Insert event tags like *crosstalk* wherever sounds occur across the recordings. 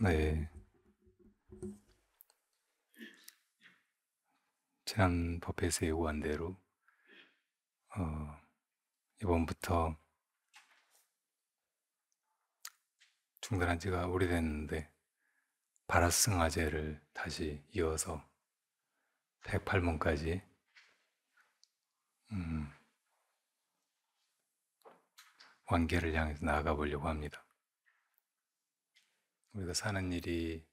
네. 지난 법에서 요구한 대로 어, 이번부터 중단한 지가 오래됐는데 바라승아제를 다시 이어서 108문까지 음, 완계를 향해서 나아가 보려고 합니다. 우리가 사는 일이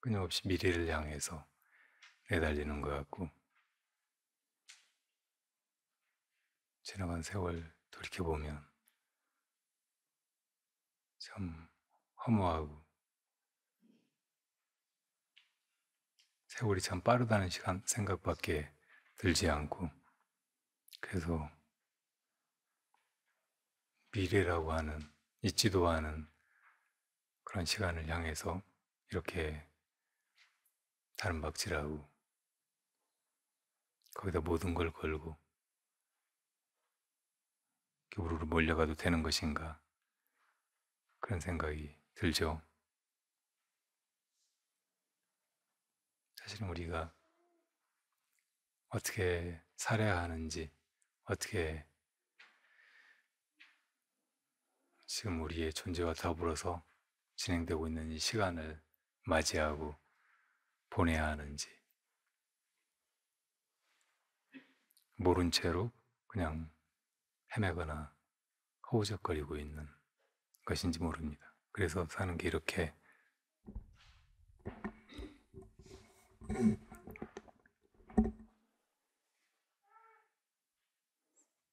끊임없이 미래를 향해서 매달리는 것 같고 지나간 세월 돌이켜보면 참 허무하고 세월이 참 빠르다는 시간 생각밖에 들지 않고 그래서 미래라고 하는 잊지도 않은 그런 시간을 향해서 이렇게 다른박질하고 거기다 모든 걸 걸고 우르르 몰려가도 되는 것인가 그런 생각이 들죠. 사실은 우리가 어떻게 살아야 하는지, 어떻게 지금 우리의 존재와 더불어서 진행되고 있는 이 시간을 맞이하고 보내야 하는지 모른 채로 그냥 헤매거나 허우적거리고 있는 것인지 모릅니다. 그래서 사는 게 이렇게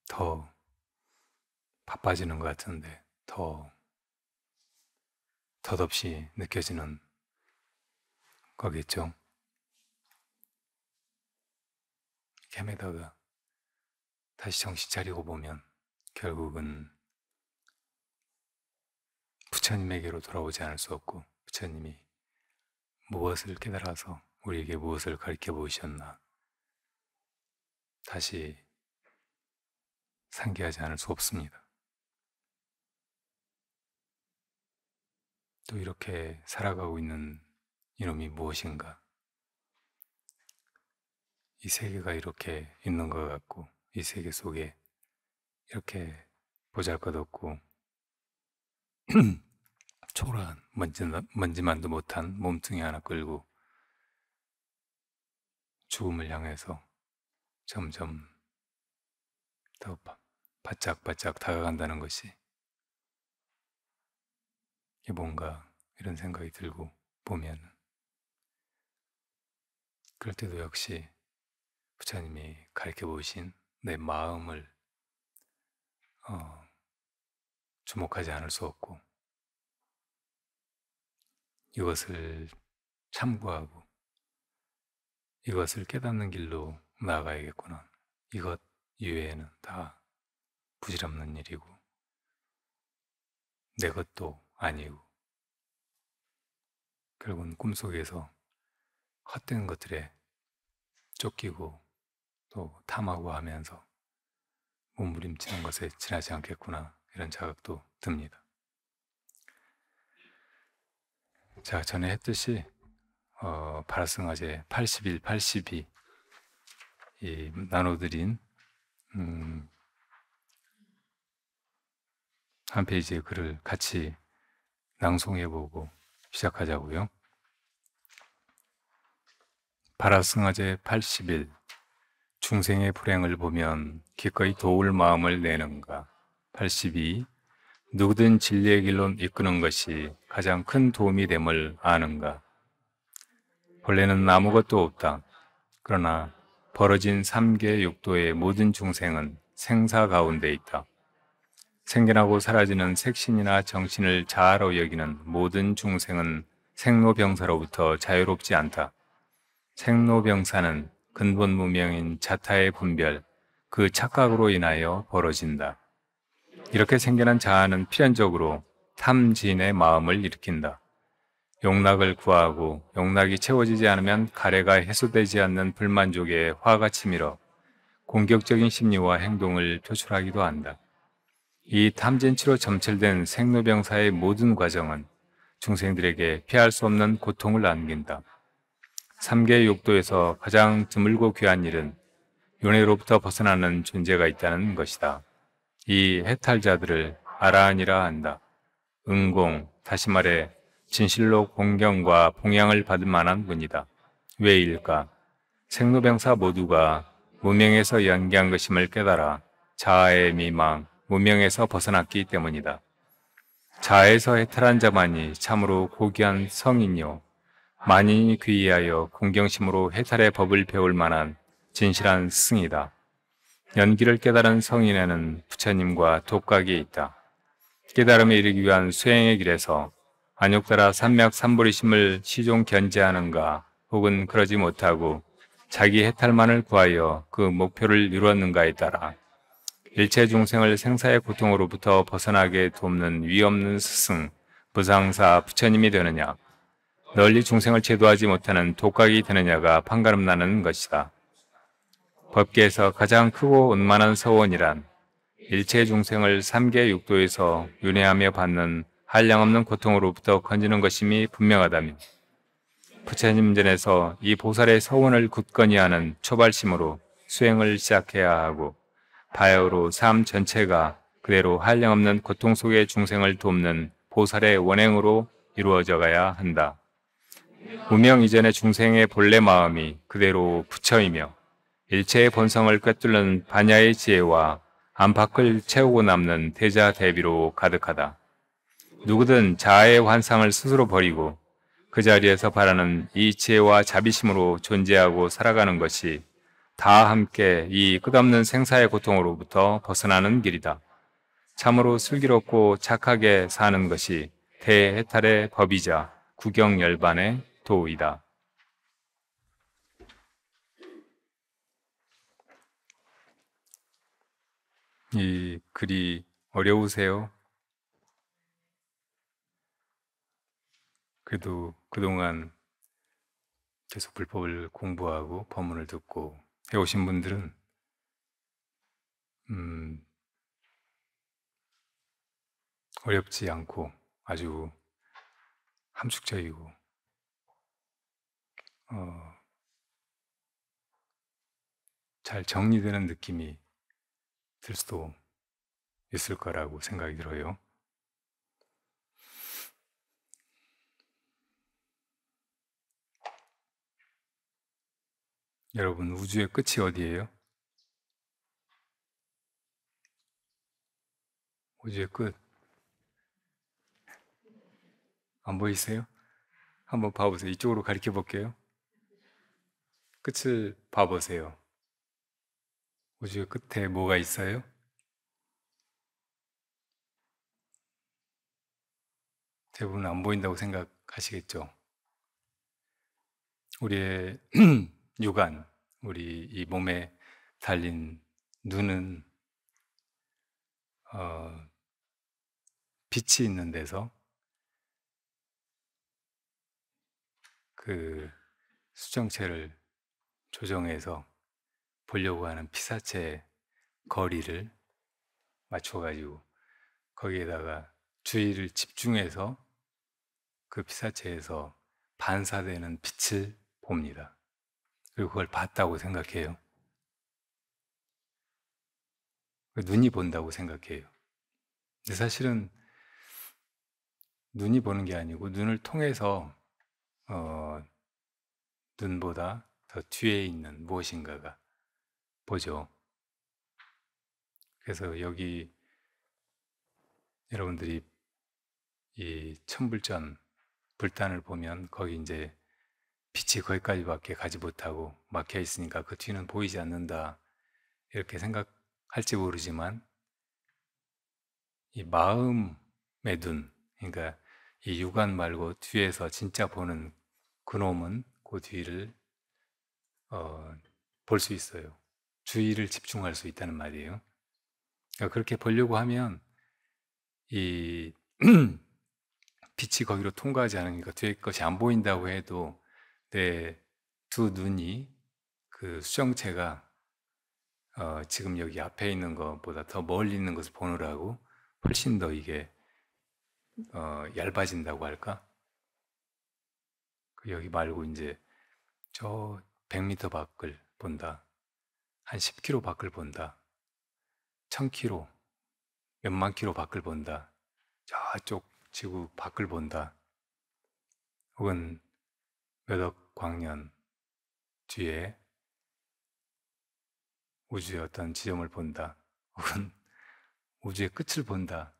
더 바빠지는 것 같은데 더 덧없이 느껴지는 거겠죠. 헤매다가 다시 정신 차리고 보면 결국은 부처님에게로 돌아오지 않을 수 없고 부처님이 무엇을 깨달아서 우리에게 무엇을 가르쳐 보이셨나 다시 상기하지 않을 수 없습니다. 또 이렇게 살아가고 있는 이놈이 무엇인가? 이 세계가 이렇게 있는 것 같고, 이 세계 속에 이렇게 보잘 것 없고, *clears throat* 초라한, 먼지, 먼지만도 못한 몸뚱이 하나 끌고, 죽음을 향해서 점점 더 바짝바짝 다가간다는 것이 이게 뭔가 이런 생각이 들고 보면 그럴 때도 역시 부처님이 가르쳐 보신 내 마음을 어, 주목하지 않을 수 없고 이것을 참고하고 이것을 깨닫는 길로 나아가야겠구나. 이것 이외에는 다 부질없는 일이고 내 것도 아니오 결국은 꿈속에서 헛된 것들에 쫓기고 또 탐하고 하면서 몸부림치는 것에 지나지 않겠구나 이런 자각도 듭니다. 자 전에 했듯이 어, 바라승아제 81, 82이 나눠드린 음, 한 페이지의 글을 같이 낭송해보고 시작하자고요. 바라승아제 80일 중생의 불행을 보면 기꺼이 도울 마음을 내는가 82 누구든 진리의 길로 이끄는 것이 가장 큰 도움이 됨을 아는가 본래는 아무것도 없다 그러나 벌어진 삼계 육도의 모든 중생은 생사 가운데 있다 생겨나고 사라지는 색신이나 정신을 자아로 여기는 모든 중생은 생로병사로부터 자유롭지 않다. 생로병사는 근본 무명인 자타의 분별, 그 착각으로 인하여 벌어진다. 이렇게 생겨난 자아는 필연적으로 탐진의 마음을 일으킨다. 용락을 구하고 용락이 채워지지 않으면 가래가 해소되지 않는 불만족에 화가 치밀어 공격적인 심리와 행동을 표출하기도 한다. 이 탐진치로 점철된 생로병사의 모든 과정은 중생들에게 피할 수 없는 고통을 안긴다. 3개 욕도에서 가장 드물고 귀한 일은 윤회로부터 벗어나는 존재가 있다는 것이다. 이 해탈자들을 아라한이라 한다. 응공, 다시 말해 진실로 공경과 봉양을 받을 만한 분이다. 왜일까? 생로병사 모두가 무명에서 연기한 것임을 깨달아 자아의 미망, 문명에서 벗어났기 때문이다. 자에서 해탈한 자만이 참으로 고귀한 성인요 만인이 귀의하여 공경심으로 해탈의 법을 배울 만한 진실한 승이다. 연기를 깨달은 성인에는 부처님과 독각이 있다. 깨달음에 이르기 위한 수행의 길에서 안욕따라 산맥 삼보리심을 시종 견제하는가 혹은 그러지 못하고 자기 해탈만을 구하여 그 목표를 이루었는가에 따라 일체 중생을 생사의 고통으로부터 벗어나게 돕는 위없는 스승, 부상사, 부처님이 되느냐, 널리 중생을 제도하지 못하는 독각이 되느냐가 판가름 나는 것이다. 법계에서 가장 크고 온만한 서원이란 일체 중생을 삼계 육도에서 윤회하며 받는 한량없는 고통으로부터 건지는 것임이 분명하다며 부처님전에서 이 보살의 서원을 굳건히 하는 초발심으로 수행을 시작해야 하고 바야흐로 삶 전체가 그대로 한량없는 고통 속의 중생을 돕는 보살의 원행으로 이루어져 가야 한다. 무명 이전의 중생의 본래 마음이 그대로 부처이며 일체의 본성을 꿰뚫는 반야의 지혜와 안팎을 채우고 남는 대자 대비로 가득하다. 누구든 자아의 환상을 스스로 버리고 그 자리에서 바라는 이 지혜와 자비심으로 존재하고 살아가는 것이 다 함께 이 끝없는 생사의 고통으로부터 벗어나는 길이다. 참으로 슬기롭고 착하게 사는 것이 대해탈의 법이자 구경열반의 도이다. 이 글이 어려우세요? 그래도 그동안 계속 불법을 공부하고 법문을 듣고 해오신 분들은 음, 어렵지 않고 아주 함축적이고 어, 잘 정리되는 느낌이 들 수도 있을 거라고 생각이 들어요. 여러분, 우주의 끝이 어디예요? 우주의 끝. 안 보이세요? 한번 봐보세요. 이쪽으로 가리켜 볼게요. 끝을 봐보세요. 우주의 끝에 뭐가 있어요? 대부분 안 보인다고 생각하시겠죠? 우리의 *clears throat* 육안, 우리 이 몸에 달린 눈은 어, 빛이 있는 데서 그 수정체를 조정해서 보려고 하는 피사체의 거리를 맞춰가지고 거기에다가 주의를 집중해서 그 피사체에서 반사되는 빛을 봅니다. 그리고 그걸 봤다고 생각해요. 그 눈이 본다고 생각해요. 근데 사실은 눈이 보는 게 아니고 눈을 통해서 어, 눈보다 더 뒤에 있는 무엇인가가 보죠. 그래서 여기 여러분들이 이 천불전 불단을 보면 거기 이제 빛이 거기까지밖에 가지 못하고 막혀 있으니까 그 뒤는 보이지 않는다. 이렇게 생각할지 모르지만 이 마음의 눈, 그러니까 이 육안 말고 뒤에서 진짜 보는 그놈은 그 뒤를 어, 볼 수 있어요. 주의를 집중할 수 있다는 말이에요. 그러니까 그렇게 보려고 하면 이 *clears throat* 빛이 거기로 통과하지 않으니까 뒤에 것이 안 보인다고 해도 내두 눈이 그 수정체가 어, 지금 여기 앞에 있는 것보다 더 멀리 있는 것을 보느라고 훨씬 더 이게 어, 얇아진다고 할까? 그 여기 말고 이제 저 100m 밖을 본다. 한 10km 밖을 본다. 1000km, 몇만 km 밖을 본다. 저쪽 지구 밖을 본다. 혹은 몇덕 광년 뒤에 우주의 어떤 지점을 본다 *laughs* 혹은 우주의 끝을 본다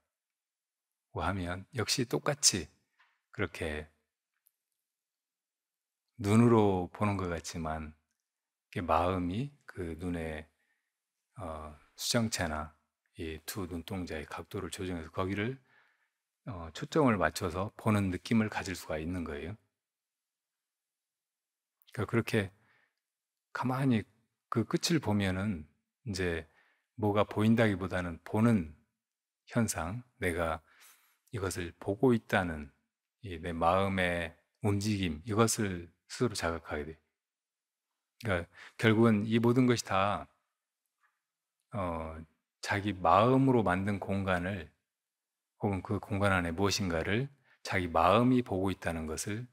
고 하면 역시 똑같이 그렇게 눈으로 보는 것 같지만 마음이 그 눈의 어, 수정체나 이 두 눈동자의 각도를 조정해서 거기를 어, 초점을 맞춰서 보는 느낌을 가질 수가 있는 거예요. 그러니까 그렇게 가만히 그 끝을 보면은 이제 뭐가 보인다기보다는 보는 현상, 내가 이것을 보고 있다는 내 마음의 움직임 이것을 스스로 자극하게 돼. 그러니까 결국은 이 모든 것이 다 어, 자기 마음으로 만든 공간을 혹은 그 공간 안에 무엇인가를 자기 마음이 보고 있다는 것을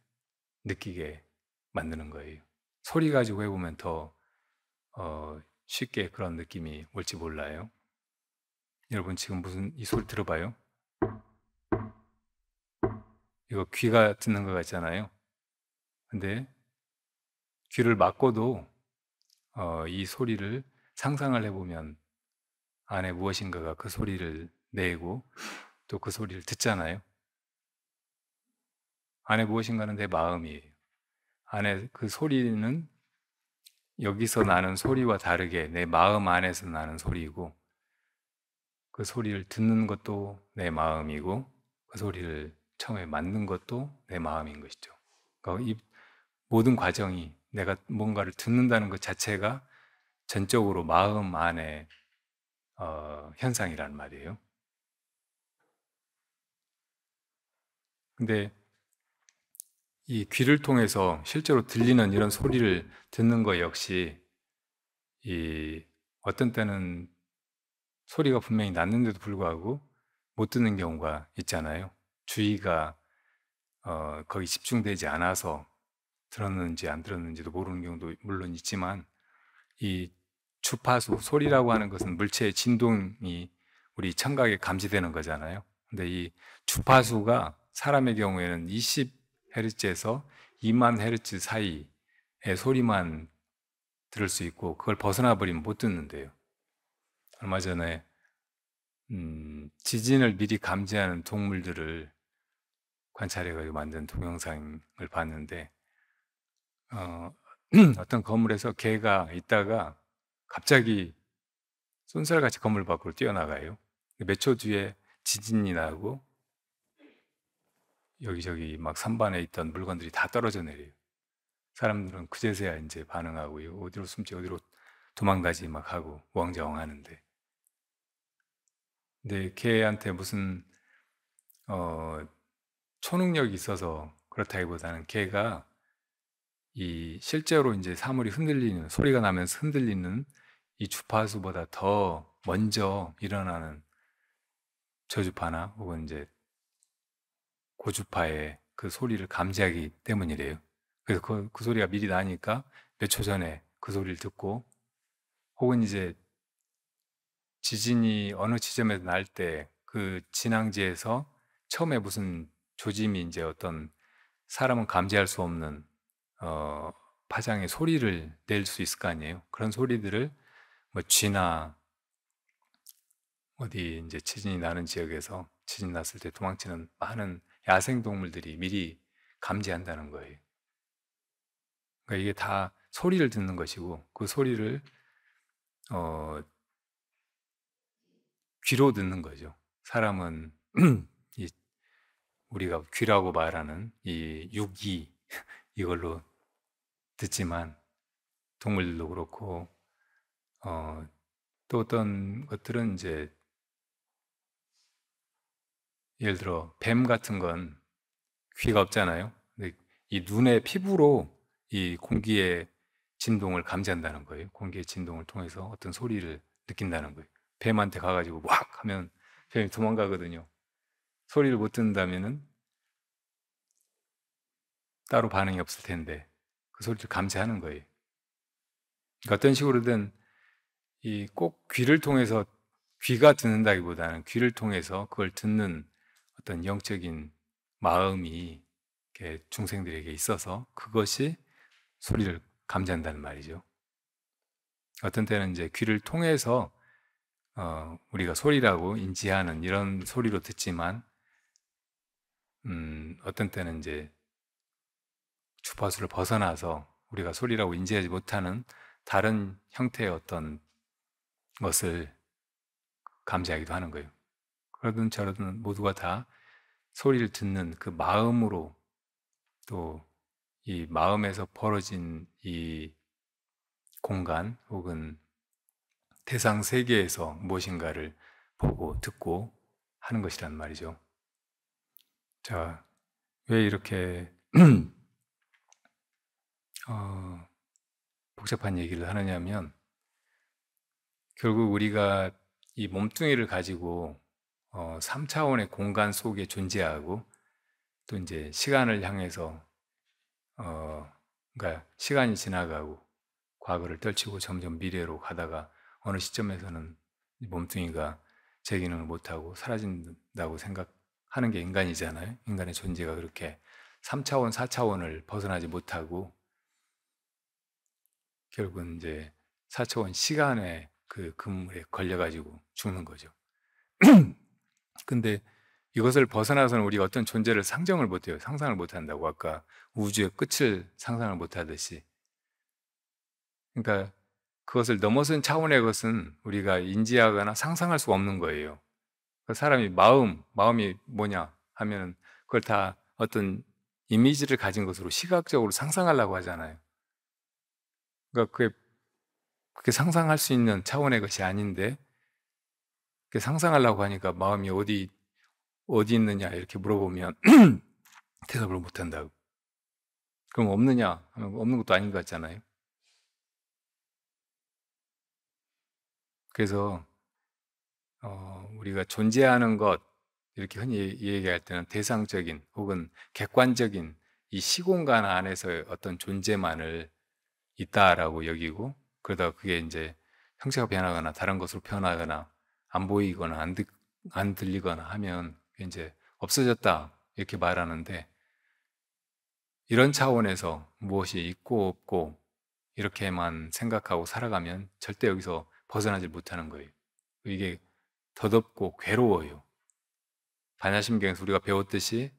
느끼게 만드는 거예요. 소리 가지고 해보면 더 어, 쉽게 그런 느낌이 올지 몰라요. 여러분 지금 무슨 이 소리 들어봐요. 이거 귀가 듣는 것 같잖아요. 근데 귀를 막고도 어, 이 소리를 상상을 해보면 안에 무엇인가가 그 소리를 내고 또 그 소리를 듣잖아요. 안에 무엇인가는 내 마음이에요. 안에 그 소리는 여기서 나는 소리와 다르게 내 마음 안에서 나는 소리이고 그 소리를 듣는 것도 내 마음이고 그 소리를 처음에 맞는 것도 내 마음인 것이죠. 그러니까 이 모든 과정이 내가 뭔가를 듣는다는 것 자체가 전적으로 마음 안에 어, 현상이란 말이에요. 근데 이 귀를 통해서 실제로 들리는 이런 소리를 듣는 것 역시 이 어떤 때는 소리가 분명히 났는데도 불구하고 못 듣는 경우가 있잖아요. 주의가 어, 거기 집중되지 않아서 들었는지 안 들었는지도 모르는 경우도 물론 있지만 이 주파수 소리라고 하는 것은 물체의 진동이 우리 청각에 감지되는 거잖아요. 근데 이 주파수가 사람의 경우에는 20 헤르츠에서 2만 헤르츠 사이의 소리만 들을 수 있고 그걸 벗어나 버리면 못 듣는데요. 얼마 전에 음, 지진을 미리 감지하는 동물들을 관찰해가지고 만든 동영상을 봤는데 어, *clears throat* 어떤 건물에서 개가 있다가 갑자기 쏜살같이 건물 밖으로 뛰어나가요. 몇 초 뒤에 지진이 나고 여기저기 막 선반에 있던 물건들이 다 떨어져 내려요. 사람들은 그제서야 이제 반응하고 어디로 숨지 어디로 도망가지 막 하고 왕좌왕 하는데 근데 걔한테 무슨 어, 초능력이 있어서 그렇다기보다는 걔가 이 실제로 이제 사물이 흔들리는 소리가 나면서 흔들리는 이 주파수보다 더 먼저 일어나는 저주파나 혹은 이제 고주파의 그 소리를 감지하기 때문이래요. 그래서 그, 그 소리가 미리 나니까 몇 초 전에 그 소리를 듣고 혹은 이제 지진이 어느 지점에서 날 때 그 진앙지에서 처음에 무슨 조짐이 이제 어떤 사람은 감지할 수 없는 어, 파장의 소리를 낼 수 있을 거 아니에요. 그런 소리들을 뭐 쥐나 어디 이제 지진이 나는 지역에서 지진 났을 때 도망치는 많은 야생동물들이 미리 감지한다는 거예요. 그러니까 이게 다 소리를 듣는 것이고 그 소리를 어, 귀로 듣는 거죠. 사람은 *clears throat* 우리가 귀라고 말하는 이 육이 *laughs* 이걸로 듣지만 동물들도 그렇고 어, 또 어떤 것들은 이제 예를 들어 뱀 같은 건 귀가 없잖아요. 근데 이 눈의 피부로 이 공기의 진동을 감지한다는 거예요. 공기의 진동을 통해서 어떤 소리를 느낀다는 거예요. 뱀한테 가가지고 막 하면 뱀이 도망가거든요. 소리를 못 듣는다면은 따로 반응이 없을 텐데 그 소리를 감지하는 거예요. 그러니까 어떤 식으로든 이 꼭 귀를 통해서 귀가 듣는다기보다는 귀를 통해서 그걸 듣는 어떤 영적인 마음이 중생들에게 있어서 그것이 소리를 감지한다는 말이죠. 어떤 때는 이제 귀를 통해서 어, 우리가 소리라고 인지하는 이런 소리로 듣지만 음, 어떤 때는 이제 주파수를 벗어나서 우리가 소리라고 인지하지 못하는 다른 형태의 어떤 것을 감지하기도 하는 거예요. 그러든 저러든 모두가 다 소리를 듣는 그 마음으로 또 이 마음에서 벌어진 이 공간 혹은 대상 세계에서 무엇인가를 보고 듣고 하는 것이란 말이죠. 자, 왜 이렇게 *clears throat* 어, 복잡한 얘기를 하느냐면 결국 우리가 이 몸뚱이를 가지고 어, 3차원의 공간 속에 존재하고 또 이제 시간을 향해서 어, 그러니까 시간이 지나가고 과거를 떨치고 점점 미래로 가다가 어느 시점에서는 몸뚱이가 제 기능을 못하고 사라진다고 생각하는 게 인간이잖아요. 인간의 존재가 그렇게 3차원, 4차원을 벗어나지 못하고 결국은 이제 4차원 시간의 그 그물에 걸려가지고 죽는 거죠. *clears throat* 근데 이것을 벗어나서는 우리가 어떤 존재를 상정을 못해요. 상상을 못한다고 아까 우주의 끝을 상상을 못하듯이. 그러니까 그것을 넘어선 차원의 것은 우리가 인지하거나 상상할 수 없는 거예요. 그 사람이 마음, 마음이 뭐냐 하면 그걸 다 어떤 이미지를 가진 것으로 시각적으로 상상하려고 하잖아요. 그러니까 그게, 그게 상상할 수 있는 차원의 것이 아닌데 상상하려고 하니까 마음이 어디 어디 있느냐 이렇게 물어보면 *clears throat* 대답을 못 한다고. 그럼 없느냐? 없는 것도 아닌 것 같잖아요. 그래서 어, 우리가 존재하는 것 이렇게 흔히 얘기할 때는 대상적인 혹은 객관적인 이 시공간 안에서 어떤 존재만을 있다라고 여기고 그러다 그게 이제 형체가 변하거나 다른 것으로 변하거나 안 보이거나 안, 듣, 안 들리거나 하면 이제 없어졌다 이렇게 말하는데 이런 차원에서 무엇이 있고 없고 이렇게만 생각하고 살아가면 절대 여기서 벗어나질 못하는 거예요. 이게 더덥고 괴로워요. 반야심경에서 우리가 배웠듯이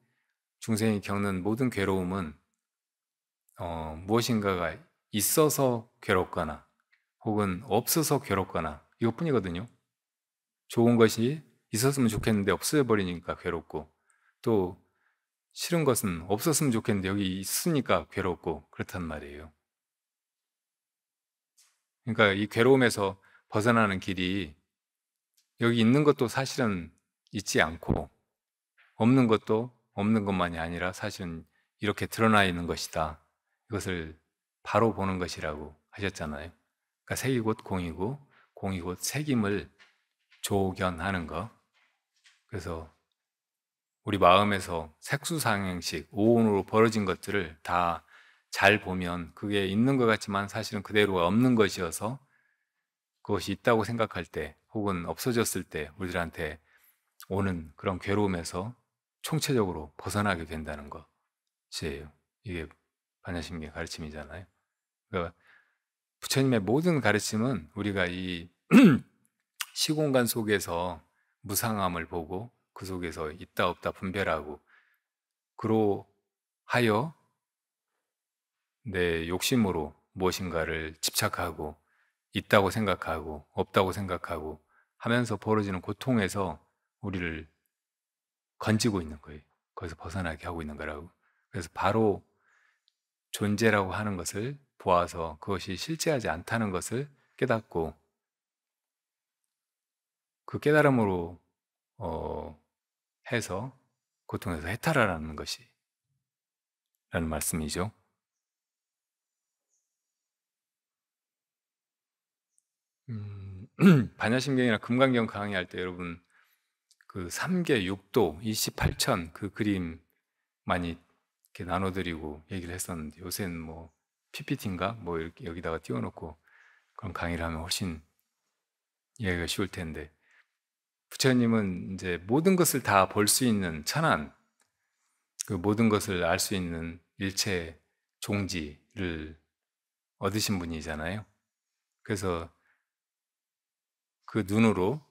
중생이 겪는 모든 괴로움은 어, 무엇인가가 있어서 괴롭거나 혹은 없어서 괴롭거나 이것뿐이거든요. 좋은 것이 있었으면 좋겠는데 없어버리니까 괴롭고 또 싫은 것은 없었으면 좋겠는데 여기 있으니까 괴롭고 그렇단 말이에요. 그러니까 이 괴로움에서 벗어나는 길이 여기 있는 것도 사실은 있지 않고 없는 것도 없는 것만이 아니라 사실은 이렇게 드러나 있는 것이다. 이것을 바로 보는 것이라고 하셨잖아요. 그러니까 색이 곧 공이고 공이 곧 색임을 조견하는 거. 그래서 우리 마음에서 색수상행식, 오온으로 벌어진 것들을 다 잘 보면 그게 있는 것 같지만 사실은 그대로가 없는 것이어서 그것이 있다고 생각할 때 혹은 없어졌을 때 우리들한테 오는 그런 괴로움에서 총체적으로 벗어나게 된다는 것이에요. 이게 반야심계 가르침이잖아요. 그러니까 부처님의 모든 가르침은 우리가 이 *clears throat* 시공간 속에서 무상함을 보고 그 속에서 있다 없다 분별하고 그로하여 내 욕심으로 무엇인가를 집착하고 있다고 생각하고 없다고 생각하고 하면서 벌어지는 고통에서 우리를 건지고 있는 거예요. 거기서 벗어나게 하고 있는 거라고. 그래서 바로 존재라고 하는 것을 보아서 그것이 실제하지 않다는 것을 깨닫고 그 깨달음으로 어, 해서 고통에서 해탈하라는 것이 라는 말씀이죠. 음, *clears throat* 반야심경이나 금강경 강의할 때 여러분 그 3계 6도 28천 그 그림 많이 이렇게 나눠드리고 얘기를 했었는데 요새는 뭐 PPT인가 뭐 여기다가 띄워놓고 그런 강의를 하면 훨씬 이해가 쉬울 텐데 부처님은 이제 모든 것을 다 볼 수 있는 천안, 그 모든 것을 알 수 있는 일체 종지를 얻으신 분이잖아요. 그래서 그 눈으로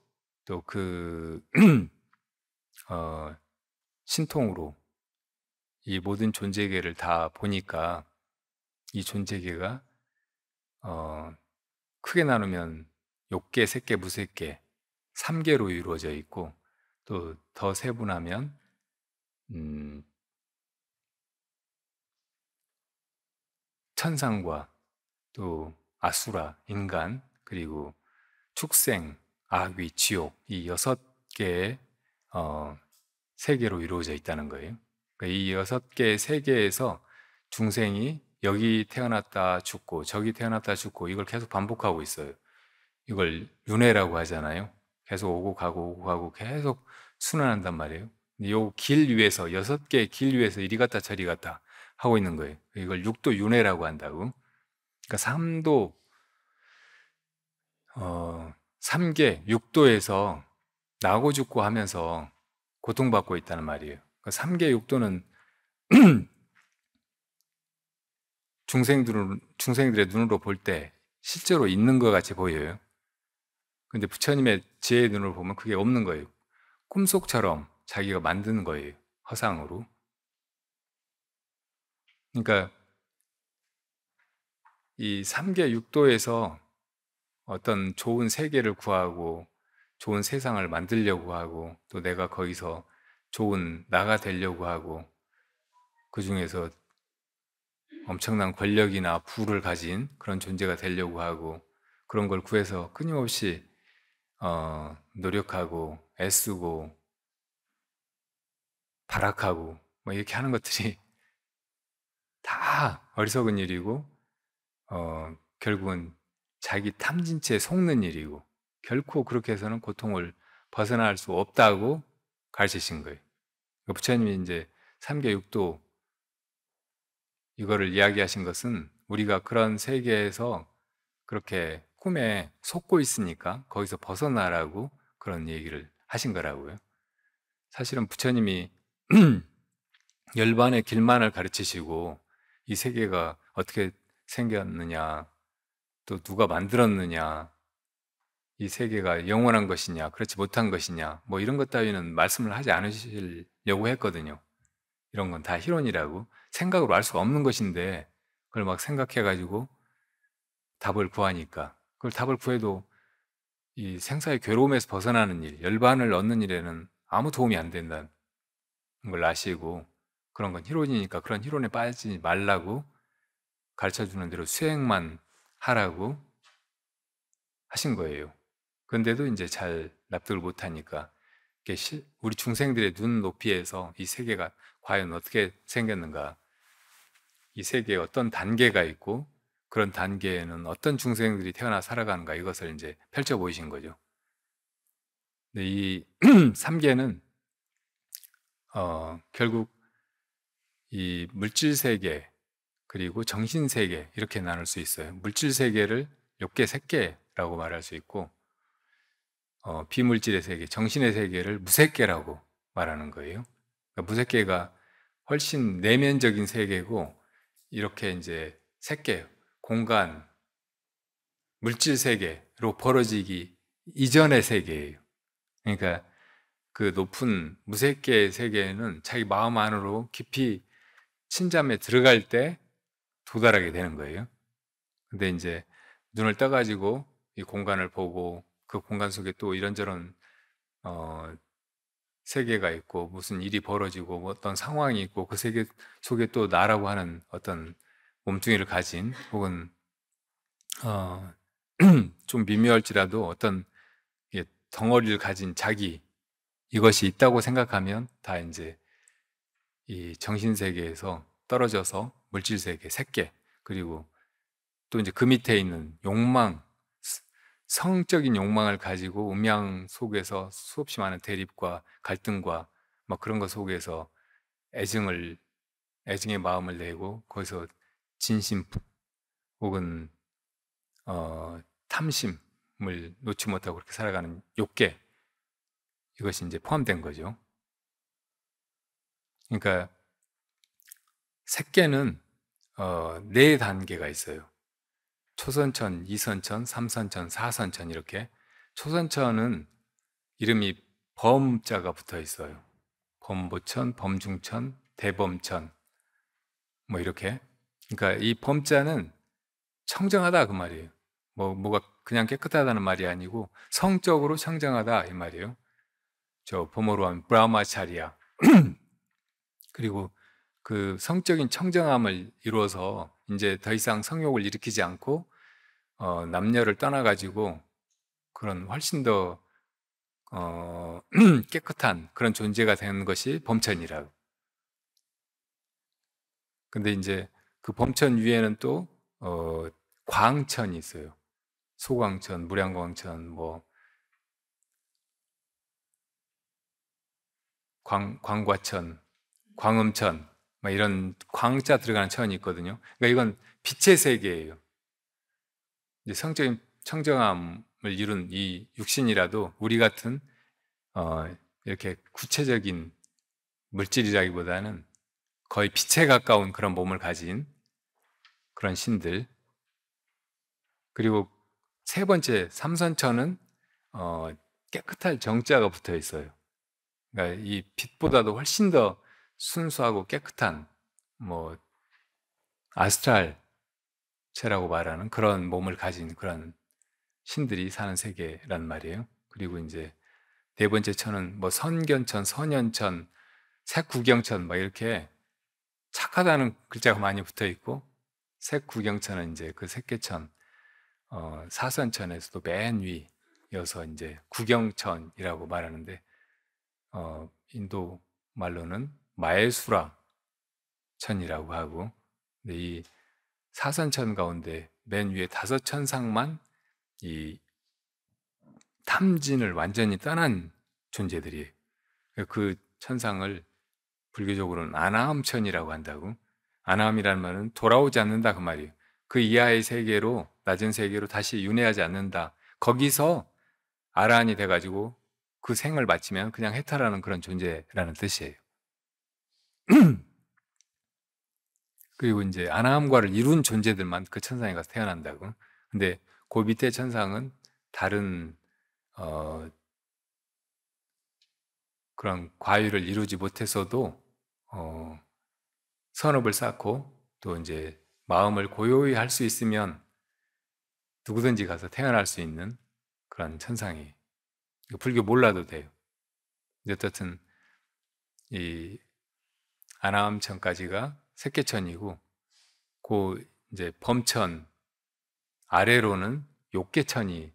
또그 *clears throat* 어, 신통으로 이 모든 존재계를 다 보니까 이 존재계가 어, 크게 나누면 욕계, 색계, 무색계 3개로 이루어져 있고 또 더 세분하면 음, 천상과 또 아수라, 인간, 그리고 축생, 아귀 지옥 이 여섯 개의 어, 세계로 이루어져 있다는 거예요. 그러니까 이 여섯 개의 세계에서 중생이 여기 태어났다 죽고 저기 태어났다 죽고 이걸 계속 반복하고 있어요. 이걸 윤회라고 하잖아요. 계속 오고 가고 오고 가고 계속 순환한단 말이에요. 요길 위에서 여섯 개 길 위에서 이리 갔다 저리 갔다 하고 있는 거예요. 이걸 육도 윤회라고 한다고. 그러니까 삼도 어 삼계 육도에서 나고 죽고 하면서 고통받고 있다는 말이에요. 그러니까 삼계 육도는 *clears throat* 중생들 중생들의 눈으로 볼 때 실제로 있는 것 같이 보여요. 근데 부처님의 지혜 눈으로 보면 그게 없는 거예요. 꿈속처럼 자기가 만드는 거예요. 허상으로. 그러니까 이 삼계 육도에서 어떤 좋은 세계를 구하고 좋은 세상을 만들려고 하고 또 내가 거기서 좋은 나가 되려고 하고 그 중에서 엄청난 권력이나 부를 가진 그런 존재가 되려고 하고 그런 걸 구해서 끊임없이 어, 노력하고 애쓰고 발악하고 뭐 이렇게 하는 것들이 *laughs* 다 어리석은 일이고 어, 결국은 자기 탐진체에 속는 일이고 결코 그렇게 해서는 고통을 벗어날 수 없다고 가르치신 거예요. 그러니까 부처님이 이제 삼계육도 이거를 이야기하신 것은 우리가 그런 세계에서 그렇게 꿈에 속고 있으니까 거기서 벗어나라고 그런 얘기를 하신 거라고요. 사실은 부처님이 *clears throat* 열반의 길만을 가르치시고 이 세계가 어떻게 생겼느냐, 또 누가 만들었느냐, 이 세계가 영원한 것이냐, 그렇지 못한 것이냐, 뭐 이런 것 따위는 말씀을 하지 않으시려고 했거든요. 이런 건 다 희론이라고 생각으로 알 수가 없는 것인데 그걸 막 생각해가지고 답을 구하니까 그걸 답을 구해도 이 생사의 괴로움에서 벗어나는 일, 열반을 얻는 일에는 아무 도움이 안 된다는 걸 아시고 그런 건 희론이니까 그런 희론에 빠지지 말라고 가르쳐 주는 대로 수행만 하라고 하신 거예요. 근데도 이제 잘 납득을 못 하니까 우리 중생들의 눈 높이에서 이 세계가 과연 어떻게 생겼는가, 이 세계에 어떤 단계가 있고 그런 단계에는 어떤 중생들이 태어나 살아가는가 이것을 이제 펼쳐 보이신 거죠. 근데 이 3계는 *clears throat* 어, 결국 이 물질 세계 그리고 정신 세계 이렇게 나눌 수 있어요. 물질 세계를 욕계 세계라고 말할 수 있고 어, 비물질의 세계, 정신의 세계를 무색계라고 말하는 거예요. 그러니까 무색계가 훨씬 내면적인 세계고 이렇게 이제 색계 공간, 물질 세계로 벌어지기 이전의 세계예요. 그러니까 그 높은 무색계의 세계는 자기 마음 안으로 깊이 침잠에 들어갈 때 도달하게 되는 거예요. 근데 이제 눈을 떠가지고 이 공간을 보고 그 공간 속에 또 이런저런 어 세계가 있고 무슨 일이 벌어지고 뭐 어떤 상황이 있고 그 세계 속에 또 나라고 하는 어떤 몸뚱이를 가진 혹은 어, *clears throat* 좀 미묘할지라도 어떤 덩어리를 가진 자기 이것이 있다고 생각하면 다 이제 이 정신 세계에서 떨어져서 물질 세계, 새끼 그리고 또 이제 그 밑에 있는 욕망, 성적인 욕망을 가지고 음양 속에서 수없이 많은 대립과 갈등과 막 그런 것 속에서 애증을 애증의 마음을 내고 거기서 진심 혹은 어, 탐심을 놓지 못하고 그렇게 살아가는 욕계 이것이 이제 포함된 거죠. 그러니까 색계는 어, 네 단계가 있어요. 초선천, 이선천, 삼선천, 사선천 이렇게 초선천은 이름이 범자가 붙어 있어요. 범보천, 범중천, 대범천 뭐 이렇게 그러니까 이 범자는 청정하다 그 말이에요. 뭐 뭐가 그냥 깨끗하다는 말이 아니고 성적으로 청정하다 이 말이에요. 저 범어로 하면 브라마차리아. 그리고 그 성적인 청정함을 이루어서 이제 더 이상 성욕을 일으키지 않고 어, 남녀를 떠나가지고 그런 훨씬 더 어, *clears throat* 깨끗한 그런 존재가 되는 것이 범천이라고. 근데 이제 그 범천 위에는 또 어, 광천이 있어요. 소광천, 무량광천, 뭐 광, 광과천, 광음천, 막 이런 광자 들어가는 천이 있거든요. 그러니까 이건 빛의 세계예요. 이제 성적인 청정함을 이룬 이 육신이라도 우리 같은 어, 이렇게 구체적인 물질이라기보다는 거의 빛에 가까운 그런 몸을 가진 그런 신들. 그리고 세 번째 삼선천은 어, 깨끗할 정자가 붙어 있어요. 그러니까 이 빛보다도 훨씬 더 순수하고 깨끗한 뭐 아스트랄체라고 말하는 그런 몸을 가진 그런 신들이 사는 세계란 말이에요. 그리고 이제 네 번째 천은 뭐 선견천, 선현천, 색구경천 막 뭐 이렇게 착하다는 글자가 많이 붙어 있고 색 구경천은 이제 그 색계천 어, 사선천에서도 맨 위여서 이제 구경천이라고 말하는데 어, 인도 말로는 마에수라 천이라고 하고 근데 이 사선천 가운데 맨 위에 다섯 천상만 이 탐진을 완전히 떠난 존재들이 그 천상을 불교적으로는 아나함천이라고 한다고 아나함이라는 말은 돌아오지 않는다 그 말이에요. 그 이하의 세계로 낮은 세계로 다시 윤회하지 않는다. 거기서 아라한이 돼가지고 그 생을 마치면 그냥 해탈하는 그런 존재라는 뜻이에요. *clears throat* 그리고 이제 아나함과를 이룬 존재들만 그 천상에 가서 태어난다고. 근데 그 밑에 천상은 다른 어, 그런 과유를 이루지 못해서도 어, 선업을 쌓고 또 이제 마음을 고요히 할 수 있으면 누구든지 가서 태어날 수 있는 그런 천상이 불교 몰라도 돼요. 어쨌든 이 아나암천까지가 색계천이고 그 이제 범천 아래로는 욕계천이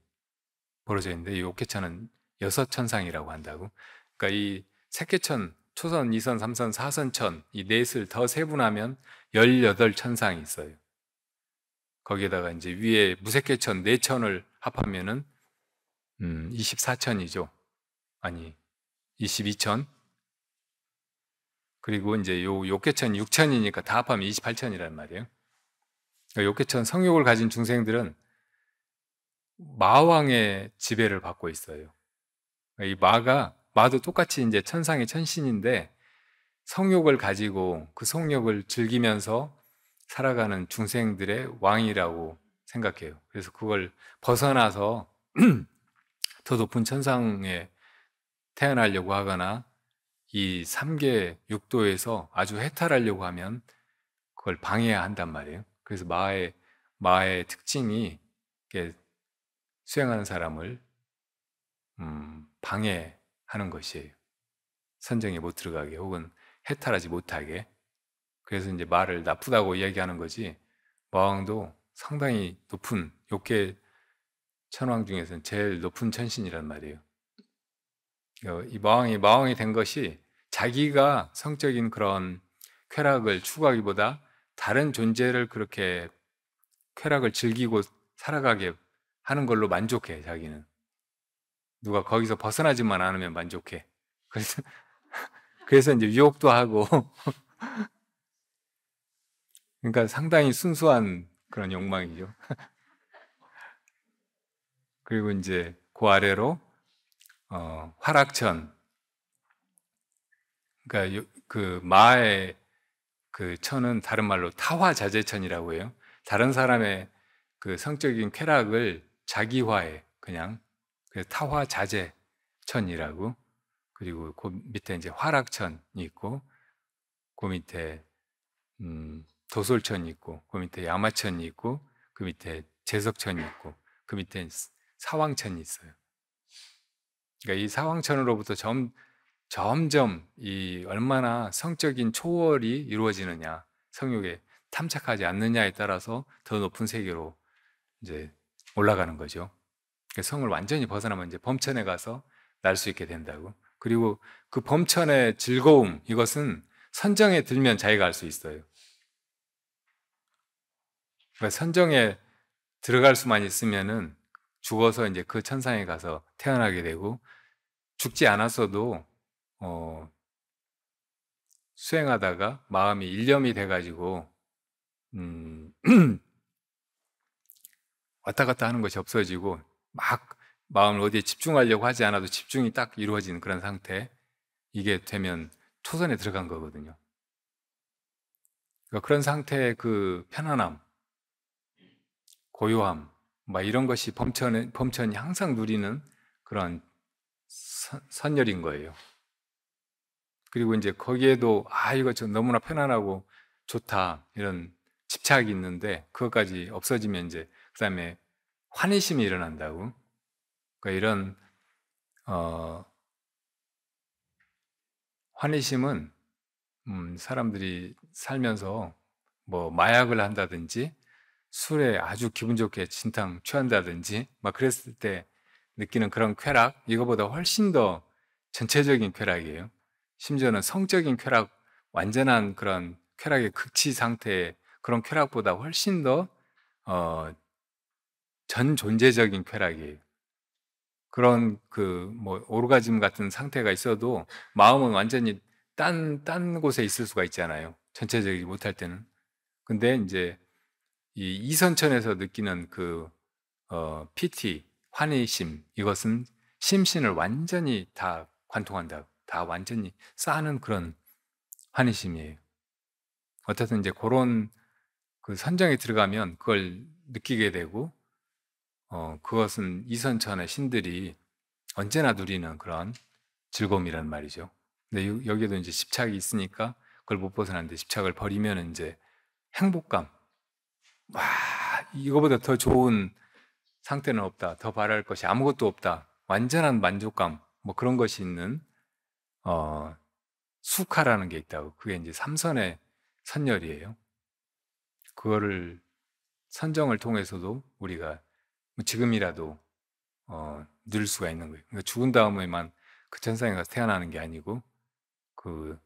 벌어져 있는데 욕계천은 여섯 천상이라고 한다고. 그러니까 이 색계천 초선, 2선, 3선, 4선 천, 이 넷을 더 세분하면 18천상이 있어요. 거기에다가 이제 위에 무색계천, 네천을 합하면은, 음, 24천이죠. 아니, 22천. 그리고 이제 요, 욕계천 6천이니까 다 합하면 28천이란 말이에요. 그러니까 욕계천 성욕을 가진 중생들은 마왕의 지배를 받고 있어요. 그러니까 이 마가 마도 똑같이 이제 천상의 천신인데 성욕을 가지고 그 성욕을 즐기면서 살아가는 중생들의 왕이라고 생각해요. 그래서 그걸 벗어나서 *clears throat* 더 높은 천상에 태어나려고 하거나 이 삼계 육도에서 아주 해탈하려고 하면 그걸 방해해야 한단 말이에요. 그래서 마의 마의 특징이 수행하는 사람을 음, 방해 하는 것이에요. 선정에 못 들어가게 혹은 해탈하지 못하게. 그래서 이제 말을 나쁘다고 이야기하는 거지. 마왕도 상당히 높은 욕계 천왕 중에서는 제일 높은 천신이란 말이에요. 어, 이 마왕이 마왕이 된 것이 자기가 성적인 그런 쾌락을 추구하기보다 다른 존재를 그렇게 쾌락을 즐기고 살아가게 하는 걸로 만족해 자기는. 누가 거기서 벗어나지만 않으면 만족해. 그래서, *laughs* 그래서 이제 유혹도 하고. *laughs* 그러니까 상당히 순수한 그런 욕망이죠. *laughs* 그리고 이제 그 아래로 어, 화락천. 그러니까 요, 그 마의 그 천은 다른 말로 타화자재천이라고 해요. 다른 사람의 그 성적인 쾌락을 자기화해 그냥 그래서 타화 자재천이라고 그리고 그 밑에 이제 화락천이 있고 그 밑에 음, 도솔천이 있고 그 밑에 야마천이 있고 그 밑에 제석천이 있고 그 밑에 사왕천이 있어요. 그러니까 이 사왕천으로부터 점, 점점 이 얼마나 성적인 초월이 이루어지느냐 성욕에 탐착하지 않느냐에 따라서 더 높은 세계로 이제 올라가는 거죠. 그러니까 성을 완전히 벗어나면 이제 범천에 가서 날 수 있게 된다고. 그리고 그 범천의 즐거움 이것은 선정에 들면 자기가 알 수 있어요. 그러니까 선정에 들어갈 수만 있으면은 죽어서 이제 그 천상에 가서 태어나게 되고 죽지 않았어도 어 수행하다가 마음이 일념이 돼가지고 음 *clears throat* 왔다 갔다 하는 것이 없어지고 막 마음을 어디에 집중하려고 하지 않아도 집중이 딱 이루어지는 그런 상태 이게 되면 초선에 들어간 거거든요. 그러니까 그런 상태의 그 편안함, 고요함, 막 이런 것이 범천, 범천이 항상 누리는 그런 선, 열인 거예요. 그리고 이제 거기에도 아 이거 저 너무나 편안하고 좋다 이런 집착이 있는데 그것까지 없어지면 이제 그다음에 환희심이 일어난다고. 그러니까 이런 어, 환희심은 음, 사람들이 살면서 뭐 마약을 한다든지 술에 아주 기분 좋게 진탕 취한다든지 막 그랬을 때 느끼는 그런 쾌락 이거보다 훨씬 더 전체적인 쾌락이에요. 심지어는 성적인 쾌락 완전한 그런 쾌락의 극치 상태의 그런 쾌락보다 훨씬 더 어, 전 존재적인 쾌락이 그런 그뭐 오르가즘 같은 상태가 있어도 마음은 완전히 딴, 딴 곳에 있을 수가 있잖아요. 전체적이지 못할 때는. 근데 이제 이 이선천에서 느끼는 그, 어, PT, 환희심, 이것은 심신을 완전히 다 관통한다. 다 완전히 싸는 그런 환희심이에요. 어쨌든 이제 그런 그 선정에 들어가면 그걸 느끼게 되고 어, 그것은 이선천의 신들이 언제나 누리는 그런 즐거움이란 말이죠. 근데 여기에도 이제 집착이 있으니까 그걸 못 벗어나는데 집착을 버리면 이제 행복감. 와, 이거보다 더 좋은 상태는 없다. 더 바랄 것이 아무것도 없다. 완전한 만족감. 뭐 그런 것이 있는, 어, 수카라는 게 있다고. 그게 이제 삼선의 선열이에요. 그거를 선정을 통해서도 우리가 뭐 지금이라도 어, 늘 수가 있는 거예요. 그러니까 죽은 다음에만 그 천상에 가서 태어나는 게 아니고 그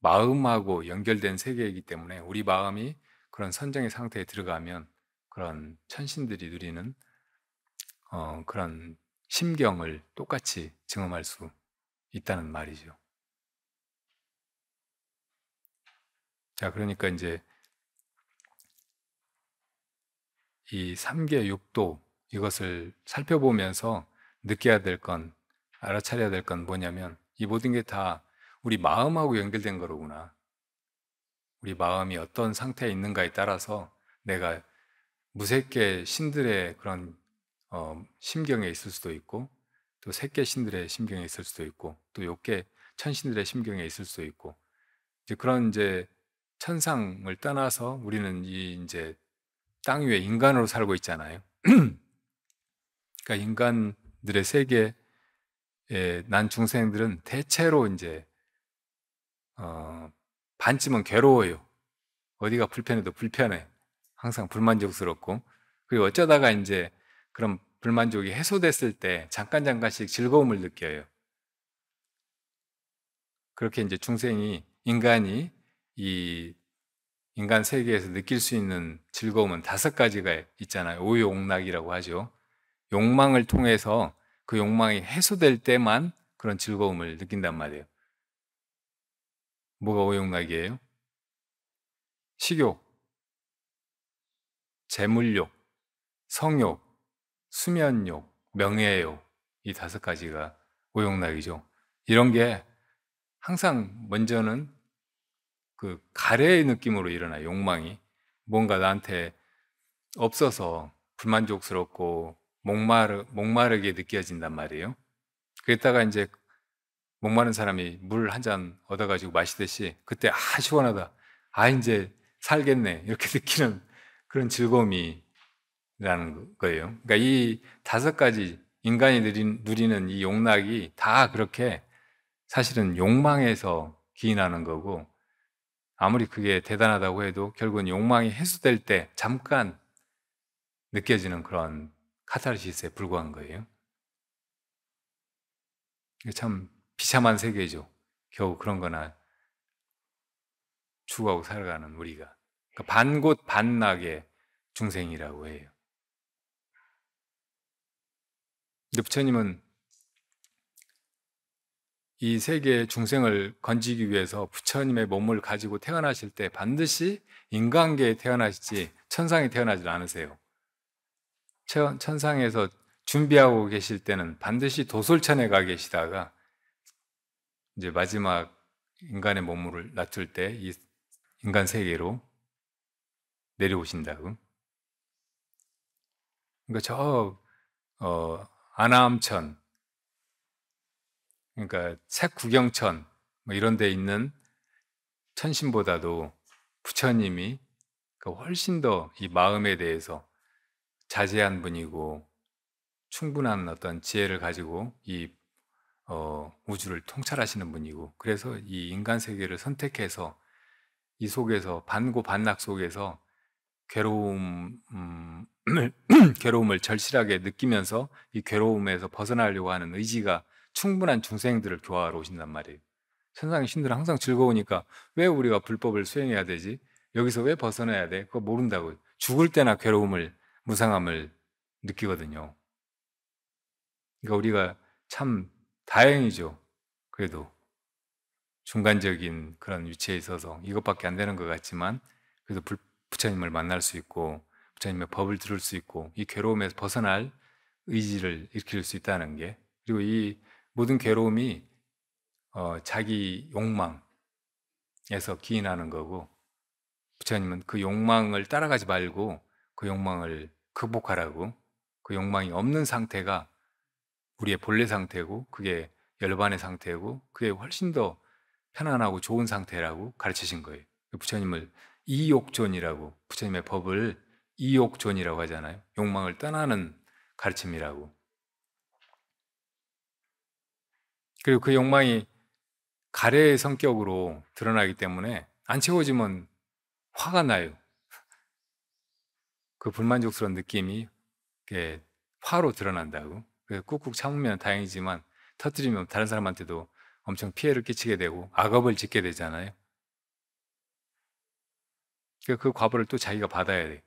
마음하고 연결된 세계이기 때문에 우리 마음이 그런 선정의 상태에 들어가면 그런 천신들이 누리는 어, 그런 심경을 똑같이 증험할 수 있다는 말이죠. 자, 그러니까 이제 이 삼계 육도 이것을 살펴보면서 느껴야 될 건, 알아차려야 될 건 뭐냐면 이 모든 게 다 우리 마음하고 연결된 거로구나. 우리 마음이 어떤 상태에 있는가에 따라서 내가 무색계 신들의 그런 어, 심경에 있을 수도 있고 또 새끼 신들의 심경에 있을 수도 있고 또 욕계 천신들의 심경에 있을 수도 있고 이제 그런 이제 천상을 떠나서 우리는 이 이제 땅 위에 인간으로 살고 있잖아요. *clears throat* 그러니까 인간들의 세계에 예, 난 중생들은 대체로 이제 어, 반쯤은 괴로워요. 어디가 불편해도 불편해. 항상 불만족스럽고 그리고 어쩌다가 이제 그런 불만족이 해소됐을 때 잠깐 잠깐씩 즐거움을 느껴요. 그렇게 이제 중생이 인간이 이 인간 세계에서 느낄 수 있는 즐거움은 다섯 가지가 있잖아요. 오욕락이라고 하죠. 욕망을 통해서 그 욕망이 해소될 때만 그런 즐거움을 느낀단 말이에요. 뭐가 오욕락이에요? 식욕, 재물욕, 성욕, 수면욕, 명예욕 이 다섯 가지가 오욕락이죠. 이런 게 항상 먼저는 그 가래의 느낌으로 일어나 욕망이 뭔가 나한테 없어서 불만족스럽고 목마르, 목마르게 느껴진단 말이에요. 그랬다가 이제 목마른 사람이 물 한 잔 얻어가지고 마시듯이 그때 아, 시원하다. 아, 이제 살겠네. 이렇게 *laughs* 느끼는 그런 즐거움이라는 거예요. 그러니까 이 다섯 가지 인간이 누리는 이 욕락이 다 그렇게 사실은 욕망에서 기인하는 거고 아무리 그게 대단하다고 해도 결국은 욕망이 해소될 때 잠깐 느껴지는 그런 카타르시스에 불과한 거예요. 참 비참한 세계죠. 겨우 그런 거나 추구하고 살아가는 우리가. 그러니까 반곳 반락의 중생이라고 해요. 근데 부처님은 이 세계의 중생을 건지기 위해서 부처님의 몸을 가지고 태어나실 때 반드시 인간계에 태어나시지 천상에 태어나질 않으세요. 천상에서 준비하고 계실 때는 반드시 도솔천에 가 계시다가 이제 마지막 인간의 몸을 낮출 때이 인간 세계로 내려오신다고. 그러니까 저 어, 아나암천, 그러니까 색구경천 뭐 이런 데 있는 천신보다도 부처님이 그 훨씬 더 이 마음에 대해서 자제한 분이고 충분한 어떤 지혜를 가지고 이 어, 우주를 통찰하시는 분이고 그래서 이 인간 세계를 선택해서 이 속에서 반고 반락 속에서 괴로움 음, *clears throat* 괴로움을 절실하게 느끼면서 이 괴로움에서 벗어나려고 하는 의지가 충분한 중생들을 교화하러 오신단 말이에요. 천상의 신들은 항상 즐거우니까 왜 우리가 불법을 수행해야 되지? 여기서 왜 벗어나야 돼? 그거 모른다고. 죽을 때나 괴로움을 무상함을 느끼거든요. 그러니까 우리가 참 다행이죠. 그래도 중간적인 그런 위치에 있어서 이것밖에 안 되는 것 같지만 그래도 부처님을 만날 수 있고 부처님의 법을 들을 수 있고 이 괴로움에서 벗어날 의지를 일으킬 수 있다는 게 그리고 이 모든 괴로움이 어, 자기 욕망에서 기인하는 거고 부처님은 그 욕망을 따라가지 말고 그 욕망을 극복하라고 그 욕망이 없는 상태가 우리의 본래 상태고 그게 열반의 상태고 그게 훨씬 더 편안하고 좋은 상태라고 가르치신 거예요. 부처님을 이욕존이라고 부처님의 법을 이욕존이라고 하잖아요. 욕망을 떠나는 가르침이라고. 그리고 그 욕망이 가래의 성격으로 드러나기 때문에 안 채워지면 화가 나요. 그 불만족스러운 느낌이 화로 드러난다고. 꾹꾹 참으면 다행이지만 터뜨리면 다른 사람한테도 엄청 피해를 끼치게 되고 악업을 짓게 되잖아요. 그러니까 그 과보를 또 자기가 받아야 돼.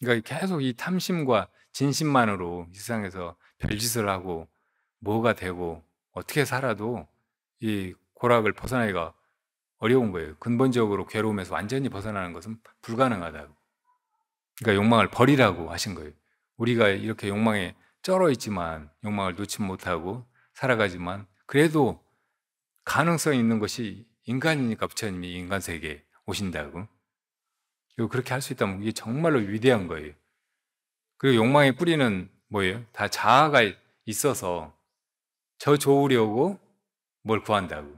그러니까 계속 이 탐심과 진심만으로 이 세상에서 별짓을 하고 뭐가 되고 어떻게 살아도 이 고락을 벗어나기가 어려운 거예요. 근본적으로 괴로움에서 완전히 벗어나는 것은 불가능하다고. 그러니까 욕망을 버리라고 하신 거예요. 우리가 이렇게 욕망에 쩔어 있지만 욕망을 놓지 못하고 살아가지만 그래도 가능성 이 있는 것이 인간이니까 부처님이 인간 세계에 오신다고. 그리고 그렇게 할 수 있다면 이게 정말로 위대한 거예요. 그리고 욕망의 뿌리는 뭐예요? 다 자아가 있어서 저 좋으려고 뭘 구한다고.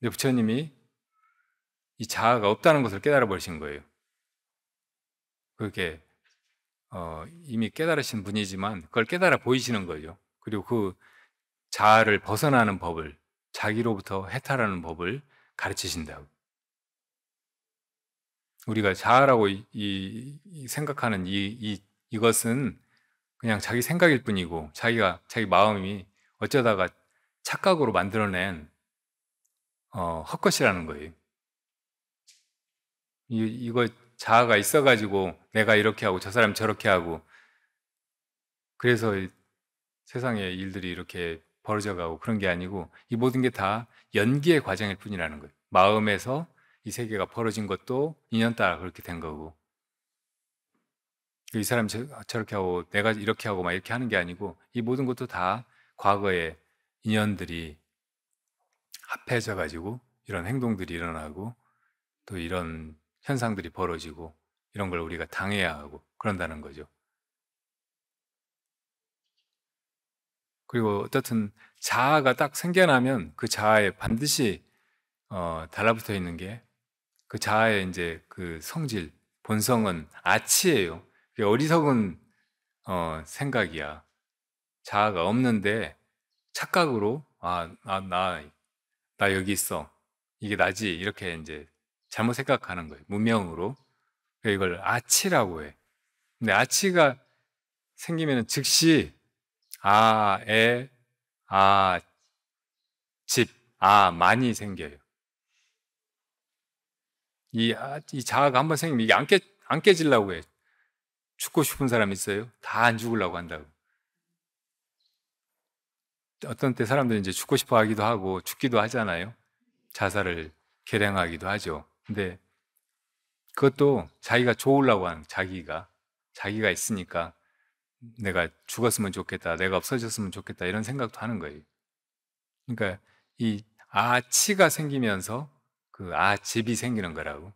근데 부처님이 이 자아가 없다는 것을 깨달아 버리신 거예요. 그게 어, 이미 깨달으신 분이지만 그걸 깨달아 보이시는 거죠. 그리고 그 자아를 벗어나는 법을 자기로부터 해탈하는 법을 가르치신다고. 우리가 자아라고 이, 이 생각하는 이, 이 이것은 그냥 자기 생각일 뿐이고 자기가 자기 마음이 어쩌다가 착각으로 만들어낸 어, 헛것이라는 거예요. 이, 이거 자아가 있어가지고 내가 이렇게 하고 저 사람 저렇게 하고 그래서 세상의 일들이 이렇게 벌어져 가고 그런 게 아니고 이 모든 게 다 연기의 과정일 뿐이라는 거예요. 마음에서 이 세계가 벌어진 것도 인연 따라 그렇게 된 거고 이 사람 저, 저렇게 하고 내가 이렇게 하고 막 이렇게 하는 게 아니고 이 모든 것도 다 과거의 인연들이 합해져 가지고 이런 행동들이 일어나고 또 이런 현상들이 벌어지고 이런 걸 우리가 당해야 하고 그런다는 거죠. 그리고 어떻든 자아가 딱 생겨나면 그 자아에 반드시 어, 달라붙어 있는 게 그 자아의 이제 그 성질, 본성은 아치예요. 그게 어리석은 어, 생각이야. 자아가 없는데 착각으로 아, 나, 나, 나 여기 있어. 이게 나지. 이렇게 이제 잘못 생각하는 거예요. 문명으로. 그러니까 이걸 아치라고 해. 근데 아치가 생기면 즉시 아, 에, 아, 집, 아, 많이 생겨요. 이, 아, 이 자아가 한 번 생기면 이게 안, 깨, 안 깨질라고 해. 죽고 싶은 사람 있어요? 다 안 죽으려고 한다고. 어떤 때 사람들은 이제 죽고 싶어 하기도 하고 죽기도 하잖아요. 자살을 계량하기도 하죠. 근데 네. 그것도 자기가 좋으려고 하는 자기가 자기가 있으니까 내가 죽었으면 좋겠다, 내가 없어졌으면 좋겠다 이런 생각도 하는 거예요. 그러니까 이 아치가 생기면서 그 아집이 생기는 거라고.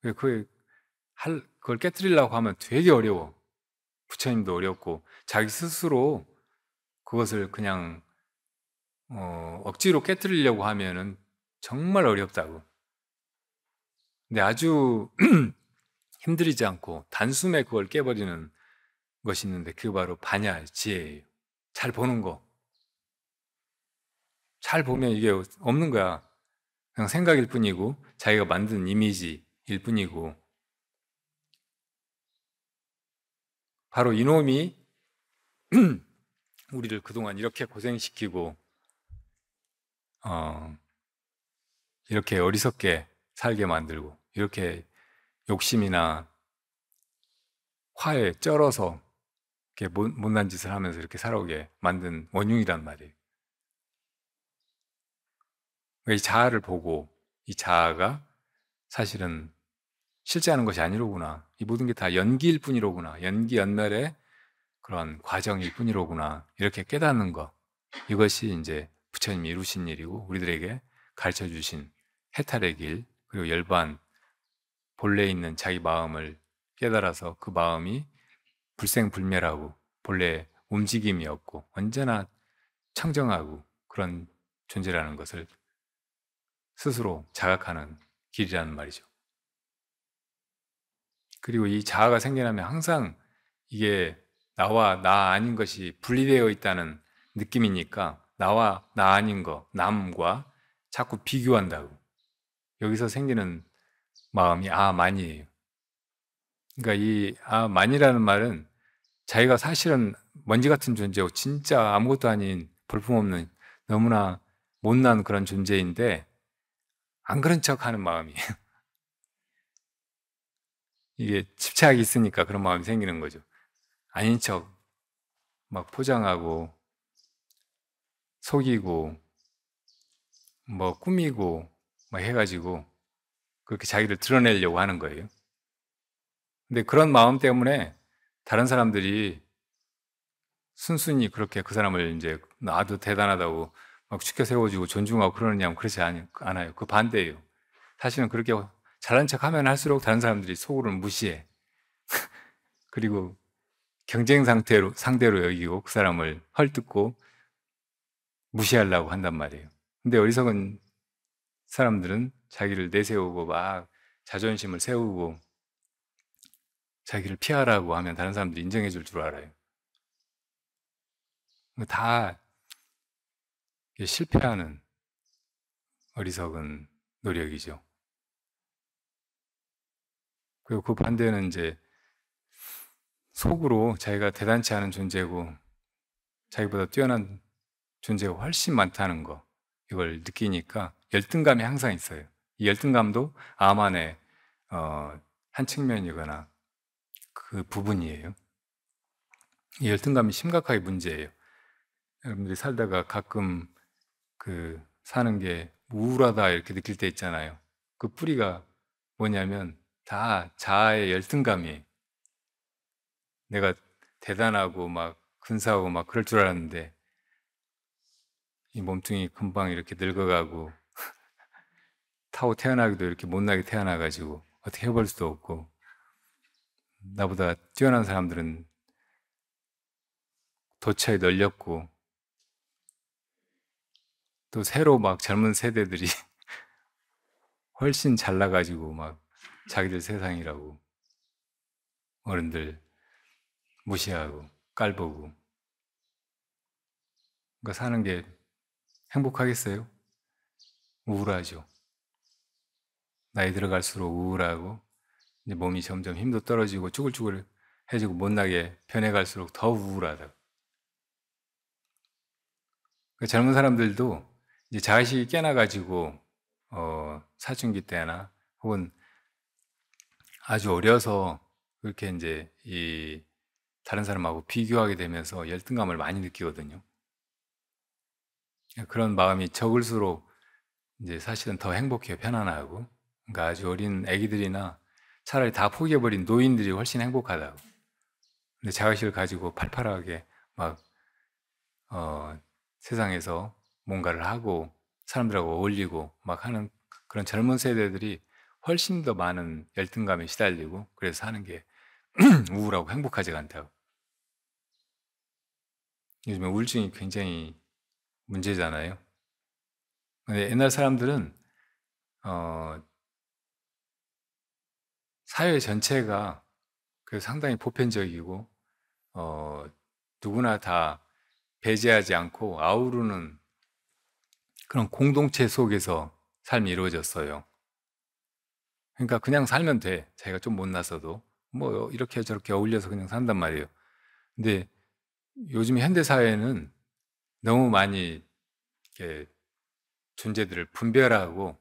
그걸 그 할 그걸 깨뜨리려고 하면 되게 어려워. 부처님도 어렵고 자기 스스로 그것을 그냥 어, 억지로 깨뜨리려고 하면은 정말 어렵다고. 근데 아주 *clears throat* 힘들이지 않고 단숨에 그걸 깨버리는 것이 있는데 그게 바로 반야 지혜예요. 잘 보는 거. 잘 보면 이게 없는 거야. 그냥 생각일 뿐이고 자기가 만든 이미지일 뿐이고 바로 이놈이 *clears throat* 우리를 그동안 이렇게 고생시키고 어, 이렇게 어리석게 살게 만들고 이렇게 욕심이나 화에 쩔어서 이렇게 못난 짓을 하면서 이렇게 살아오게 만든 원흉이란 말이에요. 그러니까 이 자아를 보고 이 자아가 사실은 실제하는 것이 아니로구나. 이 모든 게 다 연기일 뿐이로구나. 연기 연멸의 그런 과정일 뿐이로구나. 이렇게 깨닫는 것. 이것이 이제 부처님이 이루신 일이고 우리들에게 가르쳐 주신 해탈의 길, 그리고 열반 본래 있는 자기 마음을 깨달아서 그 마음이 불생불멸하고 본래 움직임이 없고 언제나 청정하고 그런 존재라는 것을 스스로 자각하는 길이라는 말이죠. 그리고 이 자아가 생겨나면 항상 이게 나와 나 아닌 것이 분리되어 있다는 느낌이니까 나와 나 아닌 것, 남과 자꾸 비교한다고. 여기서 생기는 마음이 아만이에요. 그러니까 이 아만이라는 말은 자기가 사실은 먼지 같은 존재고 진짜 아무것도 아닌 볼품없는 너무나 못난 그런 존재인데 안 그런 척 하는 마음이에요. *laughs* 이게 집착이 있으니까 그런 마음이 생기는 거죠. 아닌 척막 포장하고 속이고 뭐 꾸미고 막 해가지고 그렇게 자기를 드러내려고 하는 거예요. 근데 그런 마음 때문에 다른 사람들이 순순히 그렇게 그 사람을 이제 아주 대단하다고 막 죽여 세워주고 존중하고 그러느냐 그렇지 않아요. 그 반대예요. 사실은 그렇게 잘난 척 하면 할수록 다른 사람들이 속으로는 무시해. *laughs* 그리고 경쟁 상태로, 상대로 여기고 그 사람을 헐뜯고 무시하려고 한단 말이에요. 근데 어리석은 사람들은 자기를 내세우고 막 자존심을 세우고 자기를 피하라고 하면 다른 사람들이 인정해 줄 줄 알아요. 다 실패하는 어리석은 노력이죠. 그리고 그 반대는 이제 속으로 자기가 대단치 않은 존재고 자기보다 뛰어난 존재가 훨씬 많다는 거. 이걸 느끼니까 열등감이 항상 있어요. 이 열등감도 암만의 어, 한 측면이거나 그 부분이에요. 이 열등감이 심각하게 문제예요. 여러분들이 살다가 가끔 그 사는 게 우울하다 이렇게 느낄 때 있잖아요. 그 뿌리가 뭐냐면 다 자아의 열등감이 내가 대단하고 막 근사하고 막 그럴 줄 알았는데 이 몸뚱이 금방 이렇게 늙어가고 타고 태어나기도 이렇게 못나게 태어나가지고 어떻게 해볼 수도 없고 나보다 뛰어난 사람들은 도처에 널렸고 또 새로 막 젊은 세대들이 *laughs* 훨씬 잘나가지고 막 자기들 세상이라고 어른들 무시하고 깔보고 그러니까 사는 게 행복하겠어요? 우울하죠. 나이 들어갈수록 우울하고 이제 몸이 점점 힘도 떨어지고 쭈글쭈글해지고 못나게 변해갈수록 더 우울하다. 그 그러니까 젊은 사람들도 이제 자의식이 깨나가지고 어, 사춘기 때나 혹은 아주 어려서 그렇게 이제 이 다른 사람하고 비교하게 되면서 열등감을 많이 느끼거든요. 그런 마음이 적을수록 이제 사실은 더 행복해요. 편안하고. 그러니까 아주 어린 아기들이나 차라리 다 포기해버린 노인들이 훨씬 행복하다고. 근데 자의식을 가지고 팔팔하게 막, 어, 세상에서 뭔가를 하고 사람들하고 어울리고 막 하는 그런 젊은 세대들이 훨씬 더 많은 열등감에 시달리고 그래서 하는 게 *clears throat* 우울하고 행복하지가 않다고. 요즘에 우울증이 굉장히 문제잖아요. 근데 옛날 사람들은 어, 사회 전체가 그 상당히 보편적이고 어, 누구나 다 배제하지 않고 아우르는 그런 공동체 속에서 삶이 이루어졌어요. 그러니까 그냥 살면 돼. 자기가 좀 못나서도 뭐 이렇게 저렇게 어울려서 그냥 산단 말이에요. 근데 요즘 현대 사회는 너무 많이 존재들을 분별하고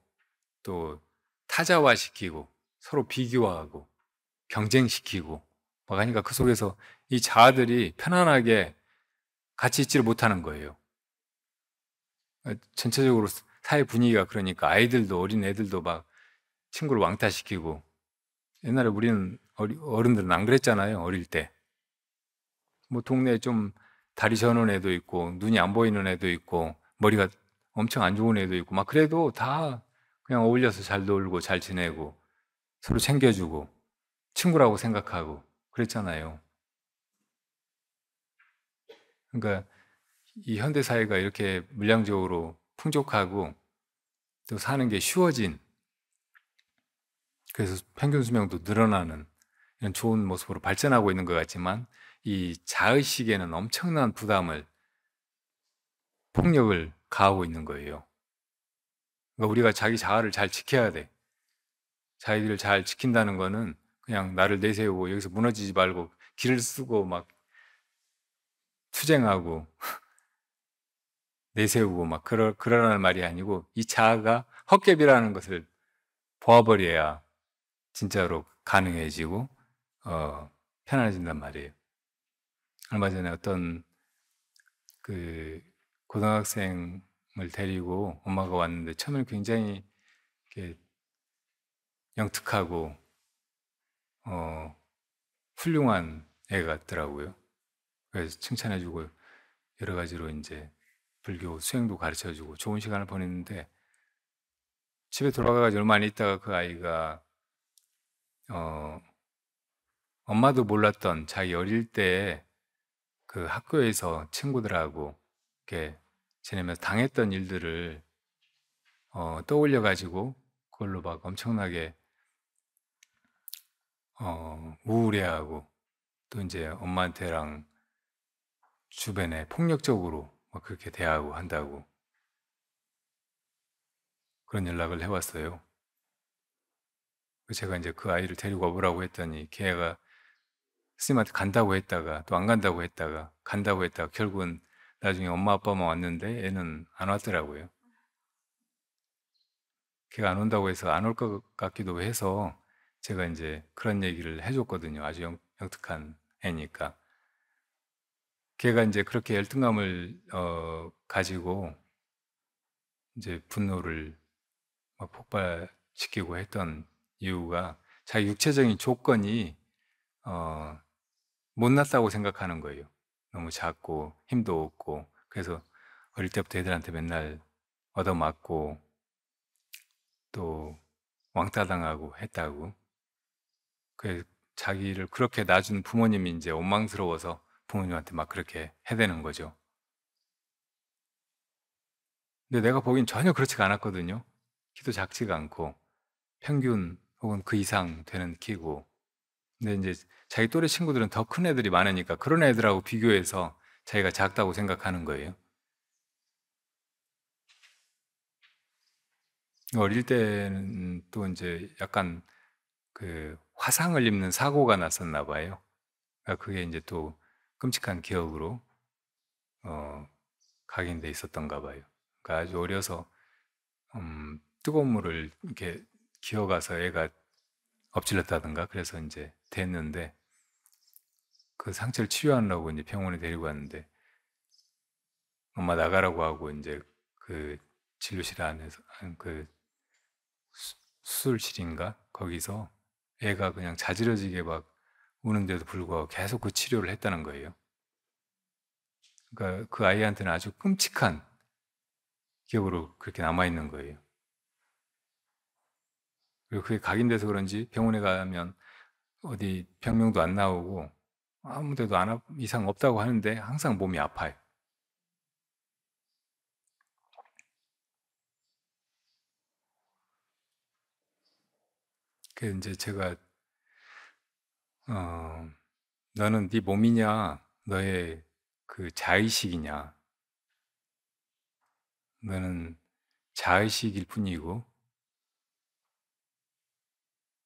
또 타자화시키고 서로 비교하고 경쟁시키고 막 하니까 그 속에서 이 자아들이 편안하게 같이 있지를 못하는 거예요. 아, 전체적으로 사회 분위기가 그러니까 아이들도 어린 애들도 막 친구를 왕따시키고 옛날에 우리는 어른들은 안 그랬잖아요 어릴 때. 뭐 동네에 좀 다리 저는 애도 있고 눈이 안 보이는 애도 있고 머리가 엄청 안 좋은 애도 있고 막 그래도 다 그냥 어울려서 잘 놀고 잘 지내고 서로 챙겨주고 친구라고 생각하고 그랬잖아요. 그러니까 이 현대 사회가 이렇게 물량적으로 풍족하고 또 사는 게 쉬워진 그래서 평균 수명도 늘어나는 이런 좋은 모습으로 발전하고 있는 것 같지만 이 자의식에는 엄청난 부담을 폭력을 가하고 있는 거예요. 그러니까 우리가 자기 자아를 잘 지켜야 돼. 자기를 잘 지킨다는 거는 그냥 나를 내세우고 여기서 무너지지 말고 길을 쓰고 막 투쟁하고 *laughs* 내세우고 막 그러, 그러라는 말이 아니고 이 자아가 헛개비라는 것을 보아버려야 진짜로 가능해지고 어, 편안해진단 말이에요. 얼마 전에 어떤 그 고등학생을 데리고 엄마가 왔는데 처음에는 굉장히 이렇게 영특하고 어 훌륭한 애 같더라고요. 그래서 칭찬해주고 여러 가지로 이제 불교 수행도 가르쳐주고 좋은 시간을 보냈는데 집에 돌아가가지고 얼마 안 있다가 그 아이가 어 엄마도 몰랐던 자기 어릴 때그 학교에서 친구들하고 이렇게 지내면서 당했던 일들을 어, 떠올려 가지고 그걸로 막 엄청나게 어, 우울해하고 또 이제 엄마한테랑 주변에 폭력적으로 막 그렇게 대하고 한다고 그런 연락을 해왔어요. 제가 이제 그 아이를 데리고 와보라고 했더니 걔가 스생님한테 간다고 했다가 또 안 간다고 했다가 간다고 했다가 결국은 나중에 엄마 아빠만 왔는데 애는 안 왔더라고요. 걔가 안 온다고 해서 안 올 것 같기도 해서 제가 이제 그런 얘기를 해줬거든요. 아주 영, 특한 애니까. 걔가 이제 그렇게 열등감을 어, 가지고 이제 분노를 막 폭발시키고 했던 이유가 자기 육체적인 조건이 어, 못났다고 생각하는 거예요. 너무 작고 힘도 없고 그래서 어릴 때부터 애들한테 맨날 얻어맞고 또 왕따당하고 했다고. 그래서 자기를 그렇게 놔준 부모님이 이제 원망스러워서 부모님한테 막 그렇게 해대는 거죠. 근데 내가 보기엔 전혀 그렇지가 않았거든요. 키도 작지가 않고 평균 혹은 그 이상 되는 키고. 근데 이제 자기 또래 친구들은 더 큰 애들이 많으니까 그런 애들하고 비교해서 자기가 작다고 생각하는 거예요. 어릴 때는 또 이제 약간 그 화상을 입는 사고가 났었나 봐요. 그러니까 그게 이제 또 끔찍한 기억으로 어, 각인돼 있었던가 봐요. 그러니까 아주 어려서 음, 뜨거운 물을 이렇게 기어가서 애가 엎질렀다든가 그래서 이제 됐는데 그 상처를 치료하려고 이제 병원에 데리고 왔는데 엄마 나가라고 하고 이제 그 진료실 안에서 그 수, 수술실인가 거기서 애가 그냥 자지러지게 막 우는데도 불구하고 계속 그 치료를 했다는 거예요. 그러니까 그 아이한테는 아주 끔찍한 기억으로 그렇게 남아 있는 거예요. 그리고 그게 각인돼서 그런지 병원에 가면 어디 병명도 안 나오고 아무 데도 안 이상 없다고 하는데 항상 몸이 아파요. 그 이제 제가 어, 너는 네 몸이냐 너의 그 자의식이냐 너는 자의식일 뿐이고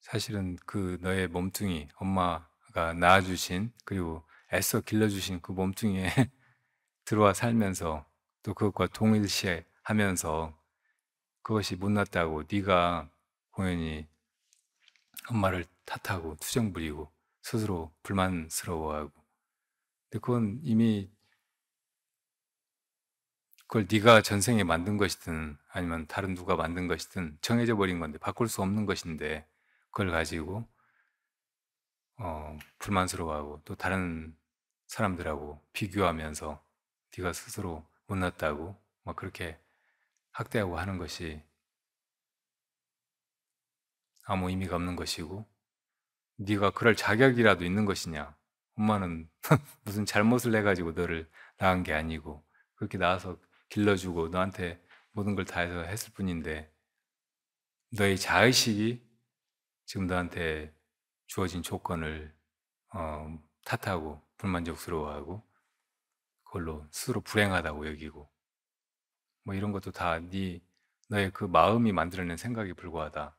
사실은 그 너의 몸뚱이 엄마 아까 낳아주신 그리고 애써 길러주신 그 몸뚱이에 *laughs* 들어와 살면서 또 그것과 동일시 하면서 그것이 못났다고 네가 공연히 엄마를 탓하고 투정 부리고 스스로 불만스러워하고 근데 그건 이미 그걸 네가 전생에 만든 것이든 아니면 다른 누가 만든 것이든 정해져 버린 건데 바꿀 수 없는 것인데 그걸 가지고 어, 불만스러워하고 또 다른 사람들하고 비교하면서 네가 스스로 못났다고 막 뭐 그렇게 학대하고 하는 것이 아무 의미가 없는 것이고 네가 그럴 자격이라도 있는 것이냐 엄마는 *laughs* 무슨 잘못을 해가지고 너를 낳은 게 아니고 그렇게 낳아서 길러주고 너한테 모든 걸 다 해서 했을 뿐인데 너의 자의식이 지금 너한테 주어진 조건을 어, 탓하고 불만족스러워하고 그걸로 스스로 불행하다고 여기고 뭐 이런 것도 다 네 너의 그 마음이 만들어낸 생각에 불과하다.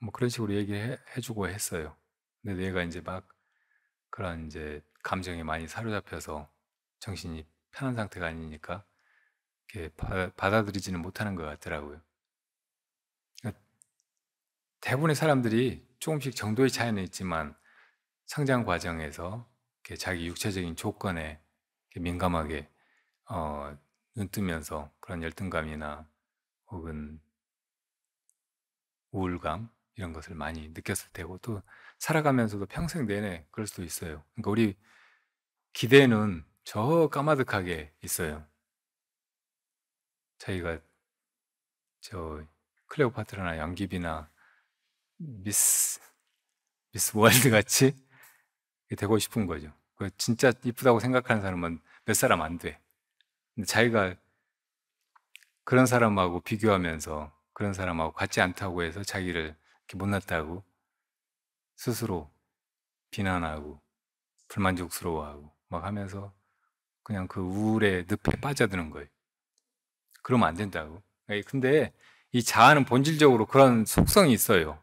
뭐 그런 식으로 얘기해주고 했어요. 근데 뇌가 이제 막 그런 이제 감정에 많이 사로잡혀서 정신이 편한 상태가 아니니까 이렇게 받아들이지는 못하는 것 같더라고요. 대부분의 사람들이 조금씩 정도의 차이는 있지만 성장 과정에서 자기 육체적인 조건에 민감하게 어, 눈뜨면서 그런 열등감이나 혹은 우울감 이런 것을 많이 느꼈을 테고 또 살아가면서도 평생 내내 그럴 수도 있어요. 그러니까 우리 기대는 저 까마득하게 있어요. 자기가 저 클레오파트라나 양귀비나 미스 미스 월드 같이 되고 싶은 거죠. 그 진짜 이쁘다고 생각하는 사람은 몇 사람 안 돼. 근데 자기가 그런 사람하고 비교하면서 그런 사람하고 같지 않다고 해서 자기를 못났다고 스스로 비난하고 불만족스러워하고 막 하면서 그냥 그 우울의 늪에 빠져드는 거예요. 그러면 안 된다고. 근데 이 자아는 본질적으로 그런 속성이 있어요.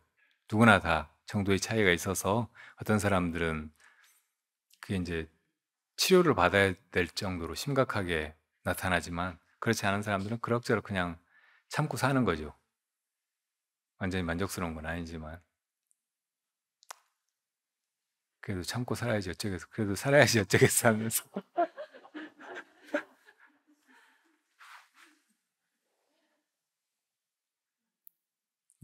누구나 다 정도의 차이가 있어서 어떤 사람들은 그게 이제 치료를 받아야 될 정도로 심각하게 나타나지만 그렇지 않은 사람들은 그럭저럭 그냥 참고 사는 거죠. 완전히 만족스러운 건 아니지만. 그래도 참고 살아야지 어쩌겠어. 그래도 살아야지 어쩌겠어 하면서.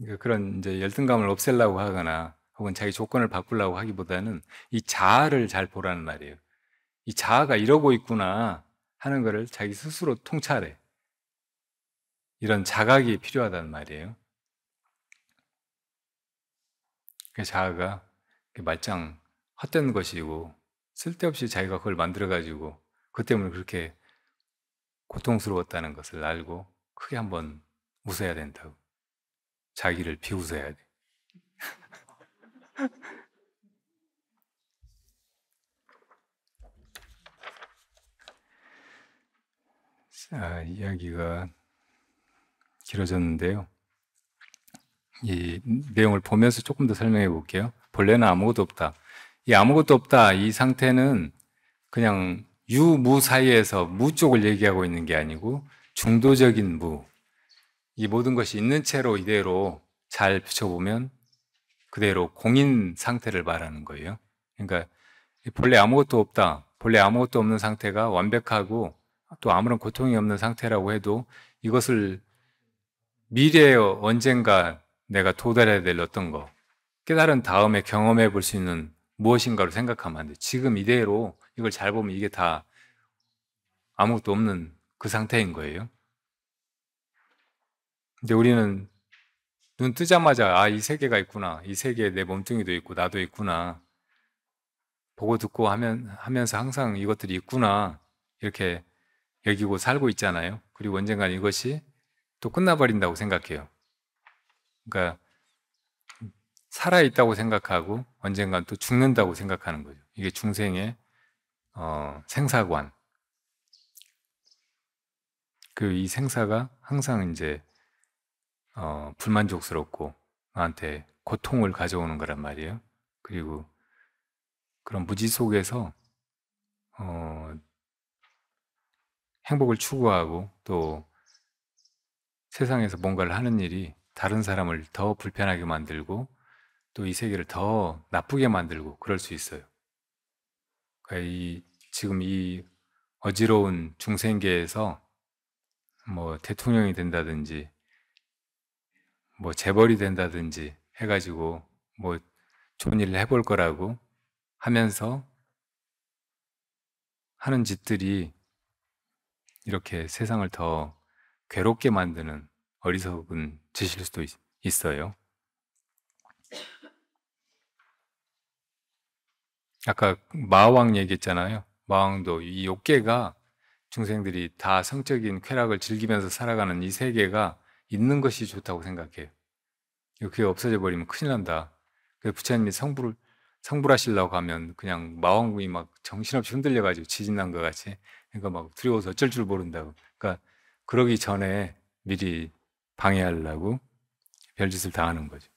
그러니까 그런 이제 열등감을 없애려고 하거나 혹은 자기 조건을 바꾸려고 하기보다는 이 자아를 잘 보라는 말이에요. 이 자아가 이러고 있구나 하는 것을 자기 스스로 통찰해. 이런 자각이 필요하다는 말이에요. 그 자아가 말짱 헛된 것이고 쓸데없이 자기가 그걸 만들어가지고 그 때문에 그렇게 고통스러웠다는 것을 알고 크게 한번 웃어야 된다고. 자기를 비웃어야 돼. *laughs* 자, 이야기가 길어졌는데요. 이 내용을 보면서 조금 더 설명해 볼게요. 본래는 아무것도 없다. 이 아무것도 없다 이 상태는 그냥 유무 사이에서 무 쪽을 얘기하고 있는 게 아니고 중도적인 무, 이 모든 것이 있는 채로 이대로 잘 비춰보면 그대로 공인 상태를 말하는 거예요. 그러니까 본래 아무것도 없다. 본래 아무것도 없는 상태가 완벽하고 또 아무런 고통이 없는 상태라고 해도 이것을 미래에 언젠가 내가 도달해야 될 어떤 거 깨달은 다음에 경험해 볼 수 있는 무엇인가로 생각하면 안 돼. 지금 이대로 이걸 잘 보면 이게 다 아무것도 없는 그 상태인 거예요. 근데 우리는 눈 뜨자마자 아 이 세계가 있구나 이 세계에 내 몸뚱이도 있고 나도 있구나 보고 듣고 하면 하면서 항상 이것들이 있구나 이렇게 여기고 살고 있잖아요. 그리고 언젠간 이것이 또 끝나버린다고 생각해요. 그러니까 살아 있다고 생각하고 언젠간 또 죽는다고 생각하는 거죠. 이게 중생의 어, 생사관. 그 이 생사가 항상 이제 어, 불만족스럽고 나한테 고통을 가져오는 거란 말이에요. 그리고 그런 무지 속에서 어, 행복을 추구하고 또 세상에서 뭔가를 하는 일이 다른 사람을 더 불편하게 만들고 또 이 세계를 더 나쁘게 만들고 그럴 수 있어요. 그러니까 이, 지금 이 어지러운 중생계에서 뭐 대통령이 된다든지 뭐 재벌이 된다든지 해가지고 뭐 좋은 일을 해볼 거라고 하면서 하는 짓들이 이렇게 세상을 더 괴롭게 만드는 어리석은 짓일 수도 있, 어요 아까 마왕 얘기했잖아요. 마왕도 이 욕계가 중생들이 다 성적인 쾌락을 즐기면서 살아가는 이 세계가 있는 것이 좋다고 생각해요. 그게 없어져 버리면 큰일 난다. 그래서 부처님이 성불, 성불하시려고 하면 그냥 마왕궁이 막 정신없이 흔들려가지고 지진난 것 같이. 그러니까 막 두려워서 어쩔 줄 모른다고. 그러니까 그러기 전에 미리 방해하려고 별짓을 당하는 거죠.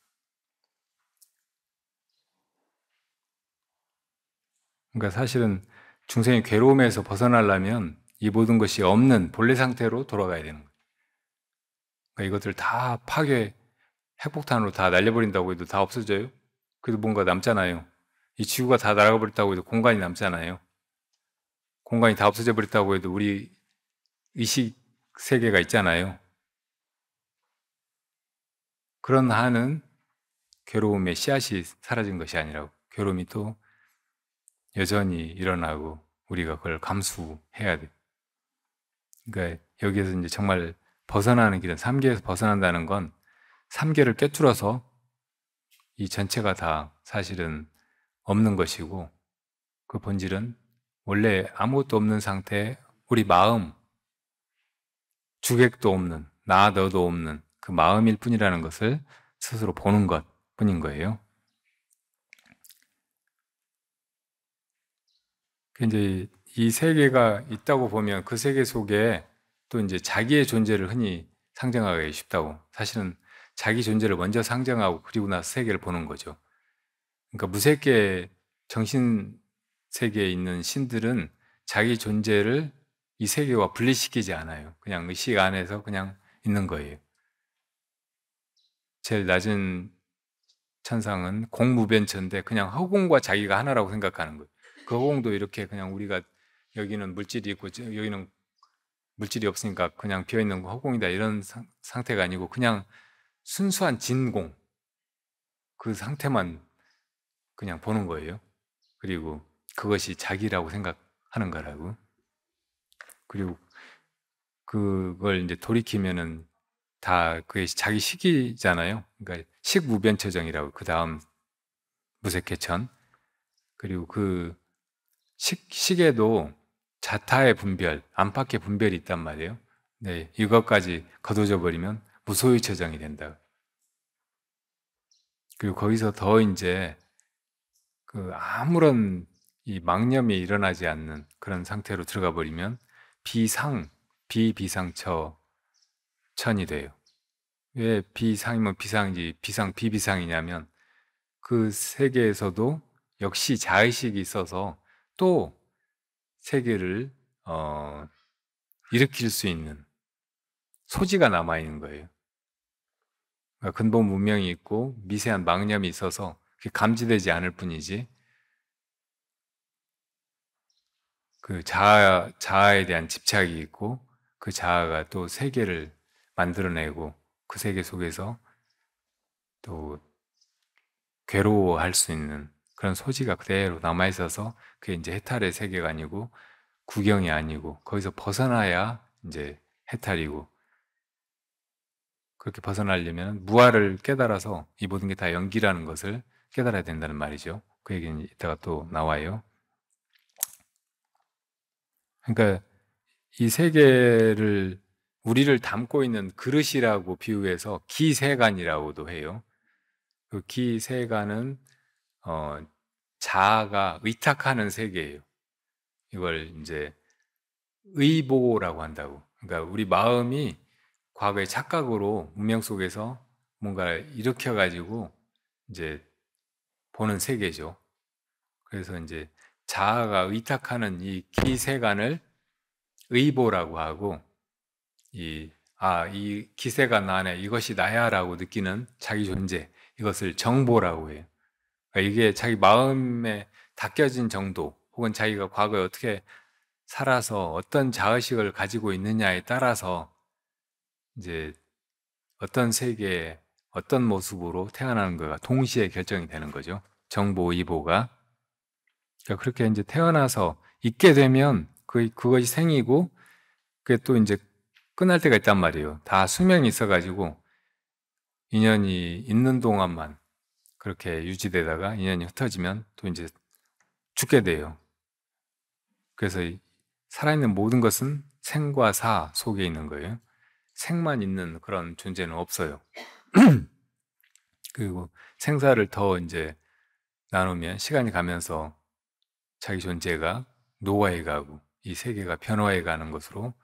그러니까 사실은 중생의 괴로움에서 벗어나려면 이 모든 것이 없는 본래 상태로 돌아가야 되는 거예 그러니까 이것들 다 파괴, 핵폭탄으로 다 날려버린다고 해도 다 없어져요? 그래도 뭔가 남잖아요. 이 지구가 다 날아가 버렸다고 해도 공간이 남잖아요. 공간이 다 없어져 버렸다고 해도 우리 의식 세계가 있잖아요. 그런 한은 괴로움의 씨앗이 사라진 것이 아니라 괴로움이 또 여전히 일어나고 우리가 그걸 감수해야 돼. 그러니까 여기에서 이제 정말 벗어나는 길은 삼계에서 벗어난다는 건 삼계를 깨뜨려서이 전체가 다 사실은 없는 것이고 그 본질은 원래 아무것도 없는 상태에 우리 마음 주객도 없는 나 너도 없는 그 마음일 뿐이라는 것을 스스로 보는 것 뿐인 거예요. 그러니까 이제 이 세계가 있다고 보면 그 세계 속에 또 이제 자기의 존재를 흔히 상정하기 쉽다고. 사실은 자기 존재를 먼저 상정하고 그리고 나서 세계를 보는 거죠. 그러니까 무색계 정신 세계에 있는 신들은 자기 존재를 이 세계와 분리시키지 않아요. 그냥 의식 안에서 그냥 있는 거예요. 제일 낮은 천상은 공무변천인데 그냥 허공과 자기가 하나라고 생각하는 거예요. 그 허공도 이렇게 그냥 우리가 여기는 물질이 있고 여기는 물질이 없으니까 그냥 비어있는 거 허공이다 이런 상, 상태가 아니고 그냥 순수한 진공 그 상태만 그냥 보는 거예요. 그리고 그것이 자기라고 생각하는 거라고. 그리고 그걸 이제 돌이키면은 다 그게 자기 식이잖아요. 그러니까 식무변체정이라고 그 다음 무색해천 그리고 그 식, 식에도 자타의 분별, 안팎의 분별이 있단 말이에요. 네, 이것까지 거둬져 버리면 무소유 체정이 된다. 그리고 거기서 더 이제 그 아무런 이 망념이 일어나지 않는 그런 상태로 들어가 버리면 비상, 비비상처 천이 돼요. 왜 비상이면 뭐 비상이지 비상 비비상이냐면 그 세계에서도 역시 자의식이 있어서 또 세계를 어, 일으킬 수 있는 소지가 남아 있는 거예요. 그러니까 근본 문명이 있고 미세한 망념이 있어서 감지되지 않을 뿐이지 그 자아, 자아에 대한 집착이 있고 그 자아가 또 세계를 만들어내고 그 세계 속에서 또 괴로워할 수 있는 그런 소지가 그대로 남아있어서 그게 이제 해탈의 세계가 아니고 구경이 아니고 거기서 벗어나야 이제 해탈이고 그렇게 벗어나려면 무아를 깨달아서 이 모든 게 다 연기라는 것을 깨달아야 된다는 말이죠. 그 얘기는 이따가 또 나와요. 그러니까 이 세계를 우리를 담고 있는 그릇이라고 비유해서 기세간이라고도 해요. 그 기세간은 어, 자아가 의탁하는 세계예요. 이걸 이제 의보라고 한다고. 그러니까 우리 마음이 과거의 착각으로 운명 속에서 뭔가를 일으켜가지고 이제 보는 세계죠. 그래서 이제 자아가 의탁하는 이 기세관을 의보라고 하고 이 아, 이 기세가 나네, 이것이 나야라고 느끼는 자기 존재, 이것을 정보라고 해요. 그러니까 이게 자기 마음에 닦여진 정도 혹은 자기가 과거에 어떻게 살아서 어떤 자의식을 가지고 있느냐에 따라서 이제 어떤 세계에 어떤 모습으로 태어나는 거가 동시에 결정이 되는 거죠. 정보 이보가 그러니까 그렇게 이제 태어나서 있게 되면 그 그것이 생이고 그게 또 이제 끝날 때가 있단 말이에요. 다 수명이 있어가지고 인연이 있는 동안만 그렇게 유지되다가 인연이 흩어지면 또 이제 죽게 돼요. 그래서 살아있는 모든 것은 생과 사 속에 있는 거예요. 생만 있는 그런 존재는 없어요. *clears throat* 그리고 생사를 더 이제 나누면 시간이 가면서 자기 존재가 노화해 가고 이 세계가 변화해 가는 것으로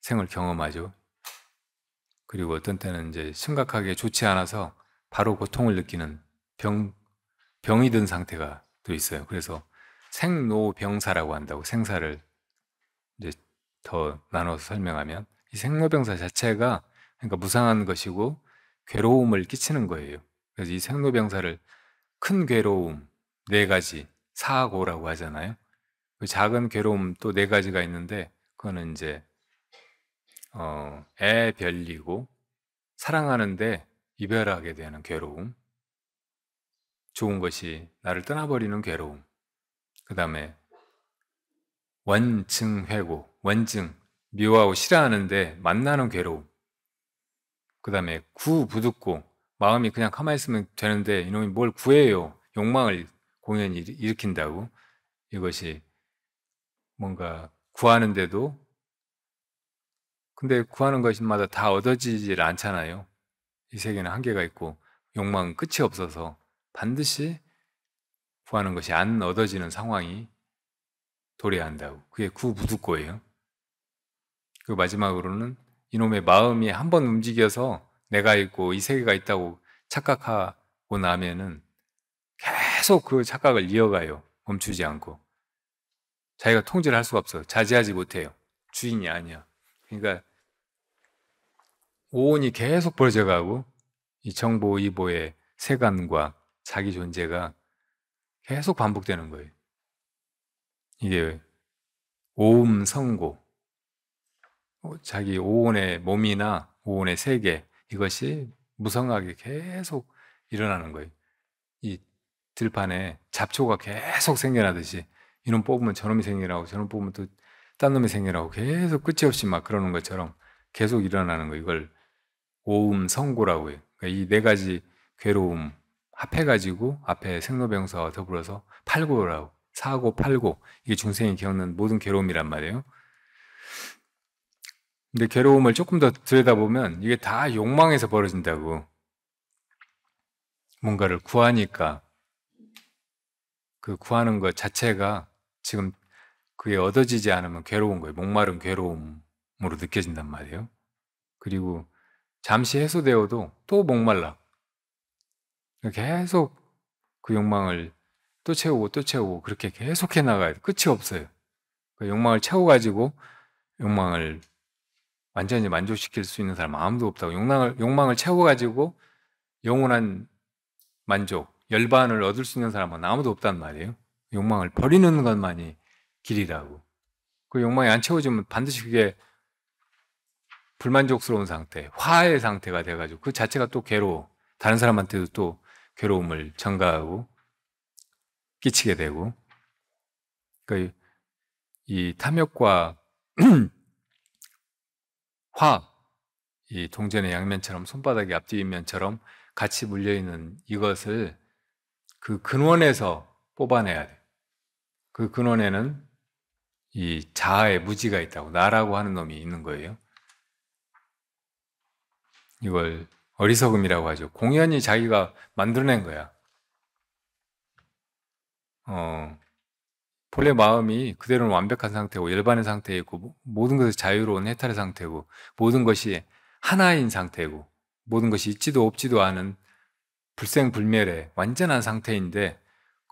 생을 경험하죠. 그리고 어떤 때는 이제 심각하게 좋지 않아서 바로 고통을 느끼는 병, 병이 든 상태가 또 있어요. 그래서 생로병사라고 한다고 생사를 이제 더 나눠서 설명하면 이 생로병사 자체가 그러니까 무상한 것이고 괴로움을 끼치는 거예요. 그래서 이 생로병사를 큰 괴로움 네 가지 사고라고 하잖아요. 그 작은 괴로움 또 네 가지가 있는데 그거는 이제 어, 애 별리고 사랑하는데 이별하게 되는 괴로움 좋은 것이 나를 떠나버리는 괴로움. 그 다음에 원증회고, 원증, 미워하고 싫어하는데 만나는 괴로움. 그 다음에 구부득고, 마음이 그냥 가만히 있으면 되는데 이놈이 뭘 구해요. 욕망을 공연히 일으킨다고. 이것이 뭔가 구하는데도 근데 구하는 것마다 다 얻어지질 않잖아요. 이 세계는 한계가 있고 욕망은 끝이 없어서 반드시 구하는 것이 안 얻어지는 상황이 도래한다고. 그게 구부득고예요. 그 마지막으로는 이놈의 마음이 한 번 움직여서 내가 있고 이 세계가 있다고 착각하고 나면은 계속 그 착각을 이어가요. 멈추지 않고. 자기가 통제를 할 수가 없어요. 자제하지 못해요. 주인이 아니야. 그러니까 오온이 계속 벌져가고 이 정보 이보의 세간과 자기 존재가 계속 반복되는 거예요. 이게 오음 성고. 어, 자기 오온의 몸이나 오온의 세계 이것이 무성하게 계속 일어나는 거예요. 이 들판에 잡초가 계속 생겨나듯이 이놈 뽑으면 저놈이 생겨나고 저놈 뽑으면 또 딴 놈이 생겨나고 계속 끝이 없이 막 그러는 것처럼 계속 일어나는 거 이걸 오음 성고라고 해요. 그러니까 이네 가지 괴로움, 합해가지고 앞에 생로병사와 더불어서 팔고라고 사고 팔고 이게 중생이 겪는 모든 괴로움이란 말이에요. 근데 괴로움을 조금 더 들여다보면 이게 다 욕망에서 벌어진다고. 뭔가를 구하니까 그 구하는 것 자체가 지금 그게 얻어지지 않으면 괴로운 거예요. 목마른 괴로움으로 느껴진단 말이에요. 그리고 잠시 해소되어도 또 목말라. 계속 그 욕망을 또 채우고 또 채우고 그렇게 계속해 나가요. 끝이 없어요. 그 욕망을 채워가지고 욕망을 완전히 만족시킬 수 있는 사람 아무도 없다고 욕망을 욕망을 채워가지고 영원한 만족 열반을 얻을 수 있는 사람은 아무도 없단 말이에요. 욕망을 버리는 것만이 길이라고. 그 욕망이 안 채워지면 반드시 그게 불만족스러운 상태, 화의 상태가 돼가지고 그 자체가 또 괴로워. 다른 사람한테도 또 괴로움을 전가하고 끼치게 되고 그이 그러니까 탐욕과 *clears throat* 화, 이 동전의 양면처럼 손바닥의 앞뒤면처럼 같이 물려있는 이것을 그 근원에서 뽑아내야 돼. 그 근원에는 이 자아의 무지가 있다고, 나라고 하는 놈이 있는 거예요. 이걸 어리석음이라고 하죠. 공연히 자기가 만들어낸 거야. 어, 본래 마음이 그대로는 완벽한 상태고 열반의 상태에 고 모든 것이 자유로운 해탈의 상태고 모든 것이 하나인 상태고 모든 것이 있지도 없지도 않은 불생불멸의 완전한 상태인데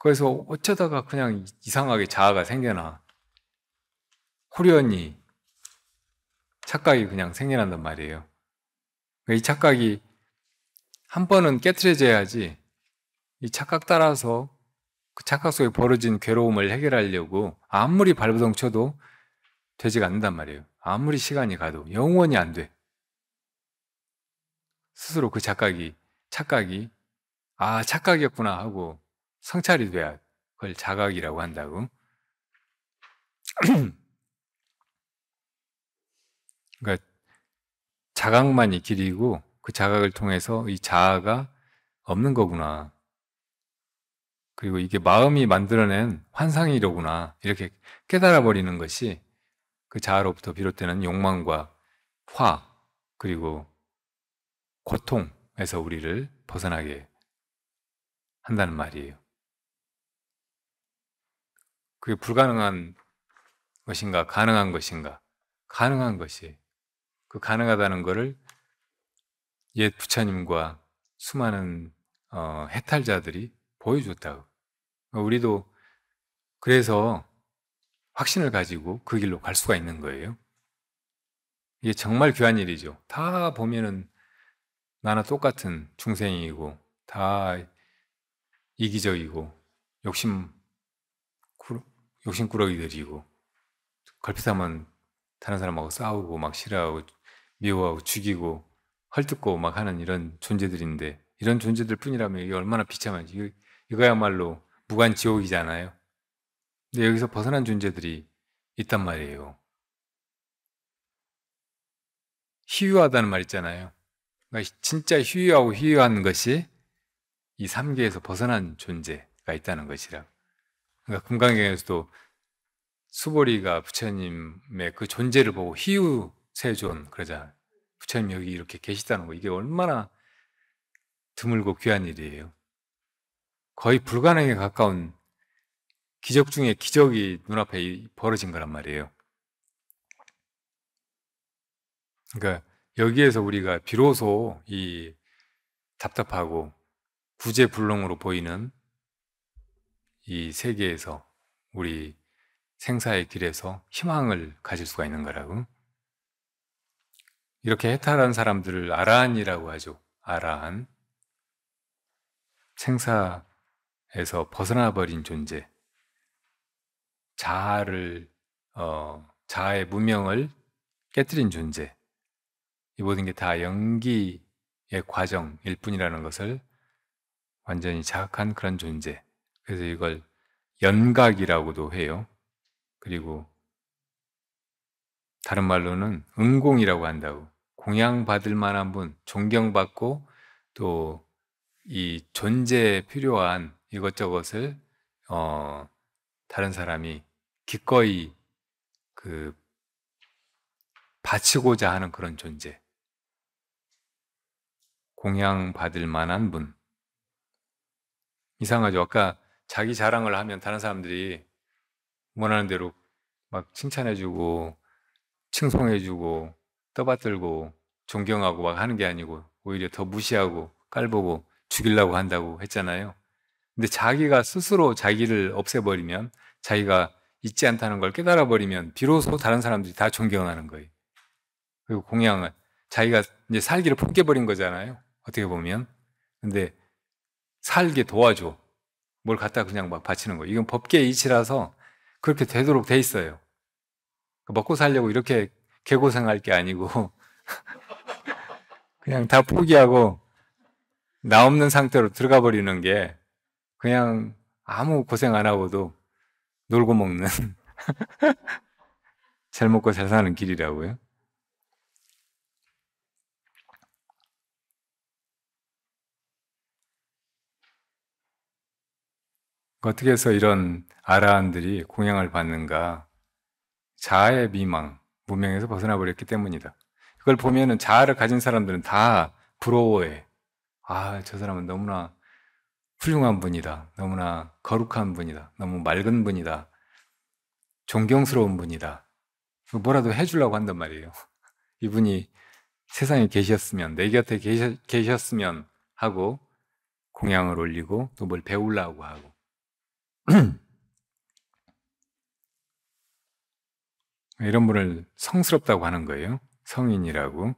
그래서 어쩌다가 그냥 이상하게 자아가 생겨나 호련히 착각이 그냥 생겨난단 말이에요. 그러니까 이 착각이 한 번은 깨트려져야지 이 착각 따라서 그 착각 속에 벌어진 괴로움을 해결하려고 아무리 발버둥 쳐도 되지가 않는단 말이에요. 아무리 시간이 가도 영원히 안 돼. 스스로 그 착각이 착각이 아 착각이었구나 하고 성찰이 돼야 그걸 자각이라고 한다고. *clears throat* 그러니까 자각만이 길이고 그 자각을 통해서 이 자아가 없는 거구나. 그리고 이게 마음이 만들어낸 환상이로구나. 이렇게 깨달아버리는 것이 그 자아로부터 비롯되는 욕망과 화, 그리고 고통에서 우리를 벗어나게 한다는 말이에요. 그게 불가능한 것인가, 가능한 것인가? 가능한 것이. 그 가능하다는 것을 옛 부처님과 수많은 어, 해탈자들이 보여줬다고. 어, 우리도 그래서 확신을 가지고 그 길로 갈 수가 있는 거예요. 이게 정말 귀한 일이죠. 다 보면은 나나 똑같은 중생이고 다 이기적이고 욕심 욕심꾸러기들이고 걸핏하면 다른 사람하고 싸우고 막 싫어하고 미워하고 죽이고 헐뜯고 막 하는 이런 존재들인데 이런 존재들 뿐이라면 이게 얼마나 비참한지 이거야말로 무관 지옥이잖아요. 근데 여기서 벗어난 존재들이 있단 말이에요. 희유하다는 말 있잖아요. 그러니까 진짜 희유하고 희유한 것이 이 삼계에서 벗어난 존재가 있다는 것이라. 그러니까 금강경에서도 수보리가 부처님의 그 존재를 보고 희유세존 그러잖아요. 부처님 여기 이렇게 계시다는 거 이게 얼마나 드물고 귀한 일이에요. 거의 불가능에 가까운 기적 중에 기적이 눈앞에 벌어진 거란 말이에요. 그러니까 여기에서 우리가 비로소 이 답답하고 구제불능으로 보이는 이 세계에서 우리 생사의 길에서 희망을 가질 수가 있는 거라고. 이렇게 해탈한 사람들을 아라한이라고 하죠. 아라한. 생사에서 벗어나 버린 존재. 자아를 어, 자아의 무명을 깨뜨린 존재. 이 모든 게 다 연기의 과정일 뿐이라는 것을 완전히 자각한 그런 존재. 그래서 이걸 연각이라고도 해요. 그리고 다른 말로는 응공이라고 한다고. 공양받을 만한 분, 존경받고 또 이 존재에 필요한 이것저것을 어, 다른 사람이 기꺼이 그 바치고자 하는 그런 존재. 공양받을 만한 분. 이상하죠. 아까 자기 자랑을 하면 다른 사람들이 원하는 대로 막 칭찬해주고, 칭송해주고, 떠받들고 존경하고 막 하는 게 아니고 오히려 더 무시하고 깔보고 죽이려고 한다고 했잖아요. 근데 자기가 스스로 자기를 없애버리면 자기가 있지 않다는 걸 깨달아 버리면 비로소 다른 사람들이 다 존경하는 거예요. 그리고 공양은 자기가 이제 살기를 포기해 버린 거잖아요. 어떻게 보면. 근데 살게 도와줘. 뭘 갖다 그냥 막 바치는 거예요. 이건 법계의 이치라서 그렇게 되도록 돼 있어요. 그러니까 먹고 살려고 이렇게 개고생할 게 아니고 *laughs* 그냥 다 포기하고 나 없는 상태로 들어가 버리는 게 그냥 아무 고생 안 하고도 놀고 먹는 *laughs* 잘 먹고 잘 사는 길이라고요. 어떻게 해서 이런 아라한들이 공양을 받는가? 자아의 미망, 문명에서 벗어나 버렸기 때문이다. 그걸 보면은 자아를 가진 사람들은 다 부러워해. 아, 저 사람은 너무나 훌륭한 분이다. 너무나 거룩한 분이다. 너무 맑은 분이다. 존경스러운 분이다. 뭐라도 해주려고 한단 말이에요. *laughs* 이분이 세상에 계셨으면, 내 곁에 계셨, 으면 하고, 공양을 올리고, 또 뭘 배우려고 하고. *clears throat* 네, 이런 분을 성스럽다고 하는 거예요. 성인이라고.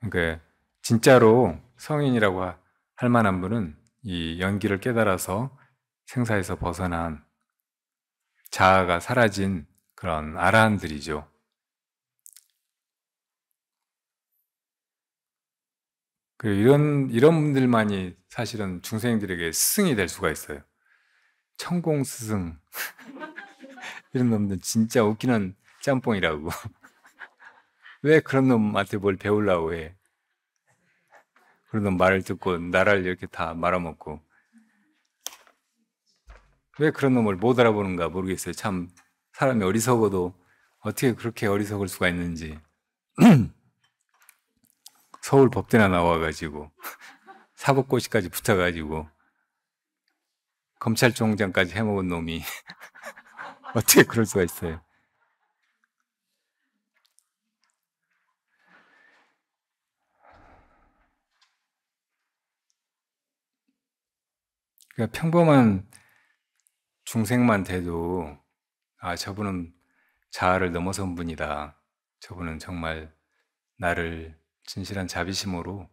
그러니까 진짜로 성인이라고 할 만한 분은 이 연기를 깨달아서 생사에서 벗어난 자아가 사라진 그런 아라한들이죠. 이런 이런 분들만이 사실은 중생들에게 스승이 될 수가 있어요. 천공 스승. *laughs* 이런 놈들 진짜 웃기는 짬뽕이라고. *laughs* 왜 그런 놈한테 뭘 배우려고 해? 그런 놈 말을 듣고 나라를 이렇게 다 말아먹고. 왜 그런 놈을 못 알아보는가 모르겠어요. 참 사람이 어리석어도 어떻게 그렇게 어리석을 수가 있는지. *clears throat* 서울 법대나 나와가지고 *laughs* 사법고시까지 붙어가지고 검찰총장까지 해먹은 놈이 *laughs* 어떻게 그럴 수가 있어요? 그러니까 평범한 중생만 돼도 아 저분은 자아를 넘어선 분이다. 저분은 정말 나를 진실한 자비심으로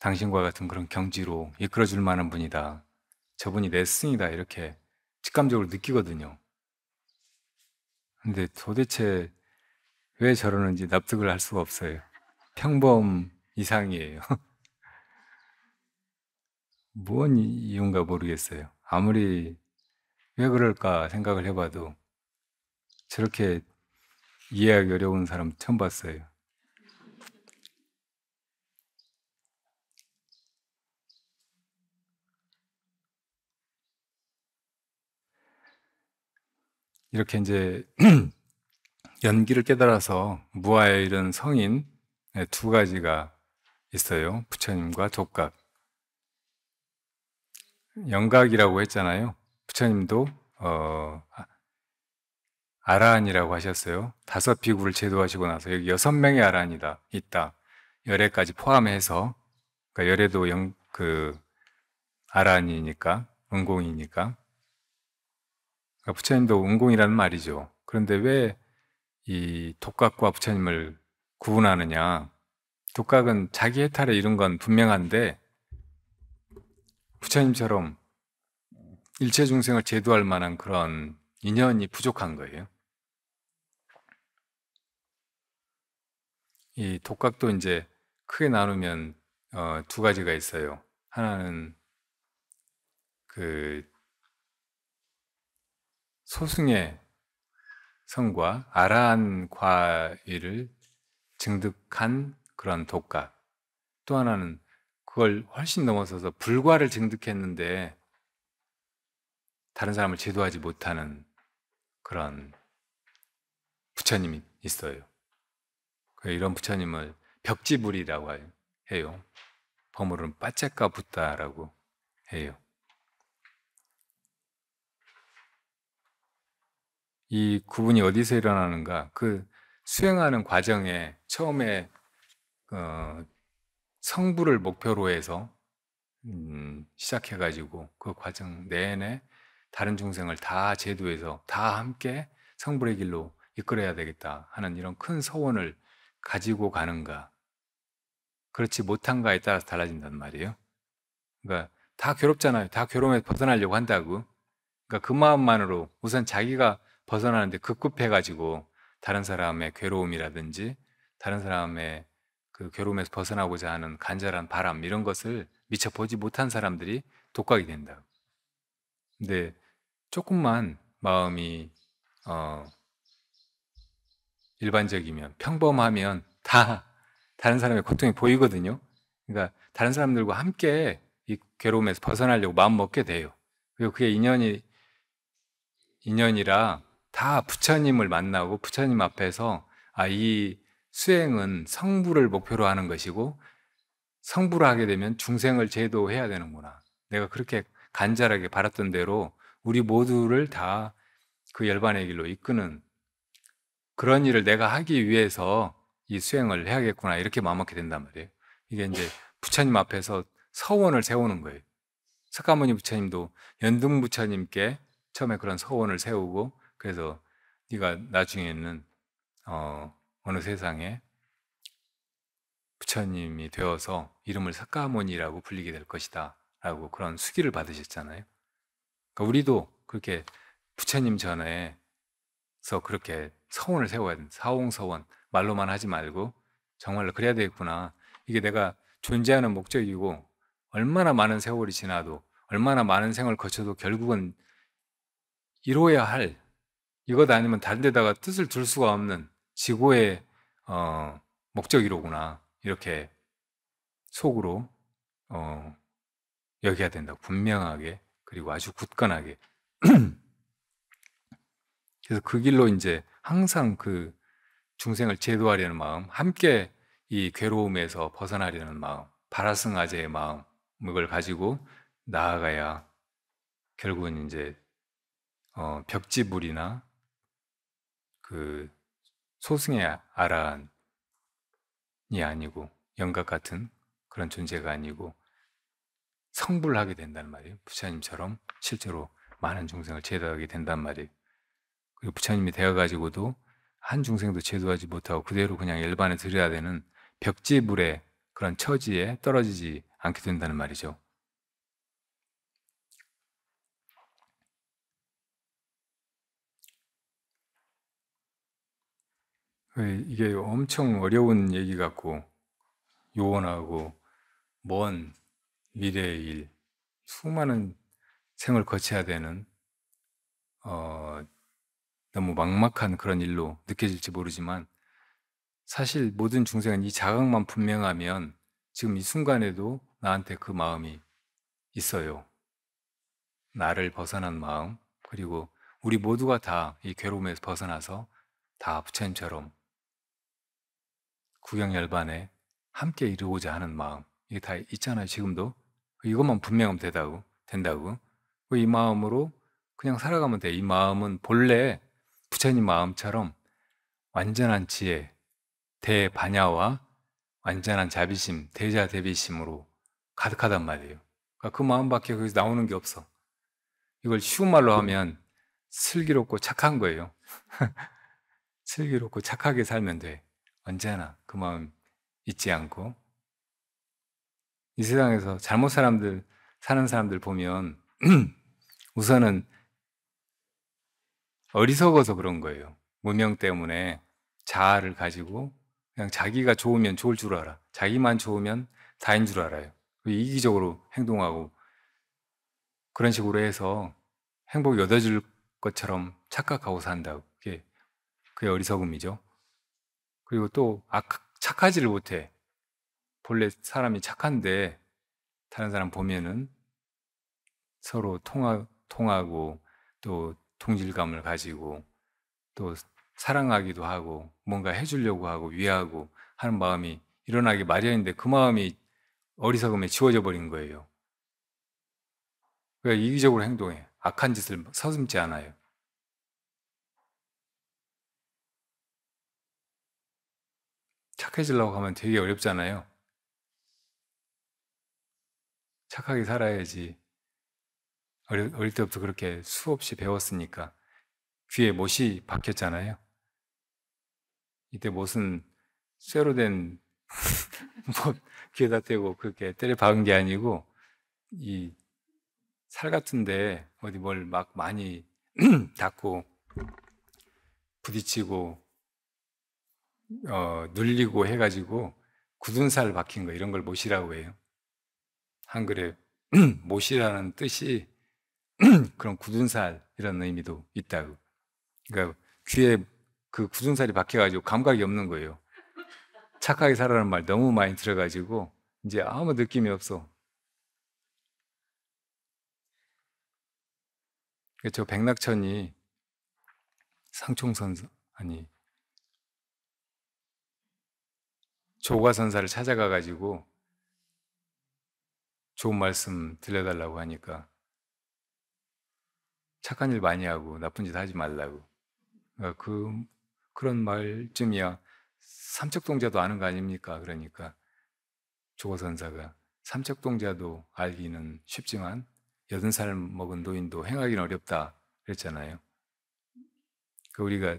당신과 같은 그런 경지로 이끌어줄 만한 분이다. 저분이 내승이다 이렇게 직감적으로 느끼거든요. 근데 도대체 왜 저러는지 납득을 할 수가 없어요. 평범 이상이에요. *laughs* 뭔 이유인가 모르겠어요. 아무리 왜 그럴까 생각을 해봐도 저렇게 이해하기 어려운 사람 처음 봤어요. 이렇게 이제 *clears throat* 연기를 깨달아서 무아에 이른 성인 네, 두 가지가 있어요. 부처님과 독각. 영각이라고 했잖아요. 부처님도 어, 아라한이라고 하셨어요. 다섯 비구를 제도하시고 나서 여기 여섯 명의 아라한이다 있다. 열애까지 포함해서 그러니까 열애도 영, 그 아라한이니까 은공이니까 그러니까 부처님도 은공이라는 말이죠. 그런데 왜 이 독각과 부처님을 구분하느냐? 독각은 자기 해탈에 이른 건 분명한데 부처님처럼 일체 중생을 제도할 만한 그런 인연이 부족한 거예요. 이 독각도 이제 크게 나누면 어, 두 가지가 있어요. 하나는 그 소승의 성과 아라한 과일을 증득한 그런 독각. 또 하나는 그걸 훨씬 넘어서서 불과를 증득했는데 다른 사람을 제도하지 못하는 그런 부처님이 있어요. 그 이런 부처님을 벽지불이라고 해요. 버무은 빠짝가 붙다라고 해요. 이 구분이 어디서 일어나는가? 그 수행하는 과정에 처음에 어, 성부를 목표로 해서 음, 시작해가지고 그 과정 내내 다른 중생을 다 제도해서 다 함께 성불의 길로 이끌어야 되겠다 하는 이런 큰 소원을 가지고 가는가 그렇지 못한가에 따라서 달라진단 말이에요. 그러니까 다 괴롭잖아요. 다 괴로움에서 벗어나려고 한다고. 그러니까 그 마음만으로 우선 자기가 벗어나는데 급급해가지고 다른 사람의 괴로움이라든지 다른 사람의 그 괴로움에서 벗어나고자 하는 간절한 바람 이런 것을 미처 보지 못한 사람들이 독각이 된다. 근데 조금만 마음이 어 일반적이면 평범하면 다 다른 사람의 고통이 보이거든요. 그러니까 다른 사람들과 함께 이 괴로움에서 벗어나려고 마음 먹게 돼요. 그리고 그게 인연이 인연이라 다 부처님을 만나고 부처님 앞에서 아, 이 수행은 성부를 목표로 하는 것이고 성부를 하게 되면 중생을 제도해야 되는구나. 내가 그렇게 간절하게 바랐던 대로 우리 모두를 다 그 열반의 길로 이끄는 그런 일을 내가 하기 위해서 이 수행을 해야겠구나 이렇게 마음먹게 된단 말이에요. 이게 이제 부처님 앞에서 서원을 세우는 거예요. 석가모니 부처님도 연등 부처님께 처음에 그런 서원을 세우고 그래서 네가 나중에는 어, 어느 세상에 부처님이 되어서 이름을 석가모니라고 불리게 될 것이다 라고 그런 수기를 받으셨잖아요 그러니까 우리도 그렇게 부처님 전에서 그렇게 서원을 세워야 된다 사홍서원 말로만 하지 말고 정말로 그래야 되겠구나 이게 내가 존재하는 목적이고 얼마나 많은 세월이 지나도 얼마나 많은 생을 거쳐도 결국은 이루어야 할 이것 아니면 다른 데다가 뜻을 둘 수가 없는 지구의 어, 목적이로구나 이렇게 속으로 어, 여겨야 된다 분명하게 그리고 아주 굳건하게 *clears throat* 그래서 그 길로 이제 항상 그 중생을 제도하려는 마음 함께 이 괴로움에서 벗어나려는 마음 바라승아제의 마음 이걸 가지고 나아가야 결국은 이제 어, 벽지불이나 그 소승의 아란이 아니고 영각 같은 그런 존재가 아니고 성불 하게 된단 말이에요. 부처님처럼 실제로 많은 중생을 제도하게 된단 말이에요. 그리고 부처님이 되어가지고도 한 중생도 제도하지 못하고 그대로 그냥 일반에 들여야 되는 벽지불의 그런 처지에 떨어지지 않게 된다는 말이죠. 예, 이게 엄청 어려운 얘기 같고 요원하고 먼 미래의 일 수많은 생을 거쳐야 되는 어, 너무 막막한 그런 일로 느껴질지 모르지만 사실 모든 중생은 이 자각만 분명하면 지금 이 순간에도 나한테 그 마음이 있어요. 나를 벗어난 마음 그리고 우리 모두가 다 이 괴로움에서 벗어나서 다 부처님처럼 구경 열반에 함께 이루고자 하는 마음 이게 다 있잖아요 지금도 이것만 분명하면 되다고 된다고 이 마음으로 그냥 살아가면 돼이 마음은 본래 부처님 마음처럼 완전한 지혜 대반야와 완전한 자비심 대자 대비심으로 가득하단 말이에요 그러니까 그 마음밖에 거기서 나오는 게 없어 이걸 쉬운 말로 음. 하면 슬기롭고 착한 거예요 *laughs* 슬기롭고 착하게 살면 돼 언제나 그 마음 잊지 않고 이 세상에서 잘못 사람들 사는 사람들 보면 *clears throat* 우선은 어리석어서 그런 거예요. 무명 때문에 자아를 가지고 그냥 자기가 좋으면 좋을 줄 알아. 자기만 좋으면 다인 줄 알아요. 이기적으로 행동하고 그런 식으로 해서 행복이 얻어질 것처럼 착각하고 산다. 그게, 그게 어리석음이죠. 그리고 또 아, 착하지를 못해. 본래 사람이 착한데 다른 사람 보면은 서로 통하, 통하고 또 동질감을 가지고 또 사랑하기도 하고 뭔가 해주려고 하고 위하고 하는 마음이 일어나기 마련인데 그 마음이 어리석음에 지워져 버린 거예요. 그러니까 이기적으로 행동해. 악한 짓을 서슴지 않아요. 착해지려고 하면 되게 어렵잖아요. 착하게 살아야지. 어릴, 어릴 때부터 그렇게 수없이 배웠으니까 귀에 못이 박혔잖아요. 이때 못은 쇠로 된 *laughs* 귀에다 대고 그렇게 때려 박은 게 아니고 이 살 같은데 어디 뭘 막 많이 *clears throat* 닦고 부딪히고 어, 눌리고 해가지고 굳은 살 박힌 거 이런 걸 못이라고 해요. 한글에 못이라는 *clears throat* 뜻이 *clears throat* 그런 굳은 살 이런 의미도 있다고. 그러니까 귀에 그 굳은 살이 박혀가지고 감각이 없는 거예요. 착하게 살아라는 말 너무 많이 들어가지고 이제 아무 느낌이 없어. 그저 백낙천이 상총선 아니 조가선사를 찾아가 가지고 좋은 말씀 들려달라고 하니까 착한 일 많이 하고 나쁜 짓 하지 말라고 그그런 그러니까 그, 말쯤이야 삼척동자도 아는 거 아닙니까? 그러니까 조가선사가 삼척동자도 알기는 쉽지만 여든 살 먹은 노인도 행하기는 어렵다 그랬잖아요. 그 우리가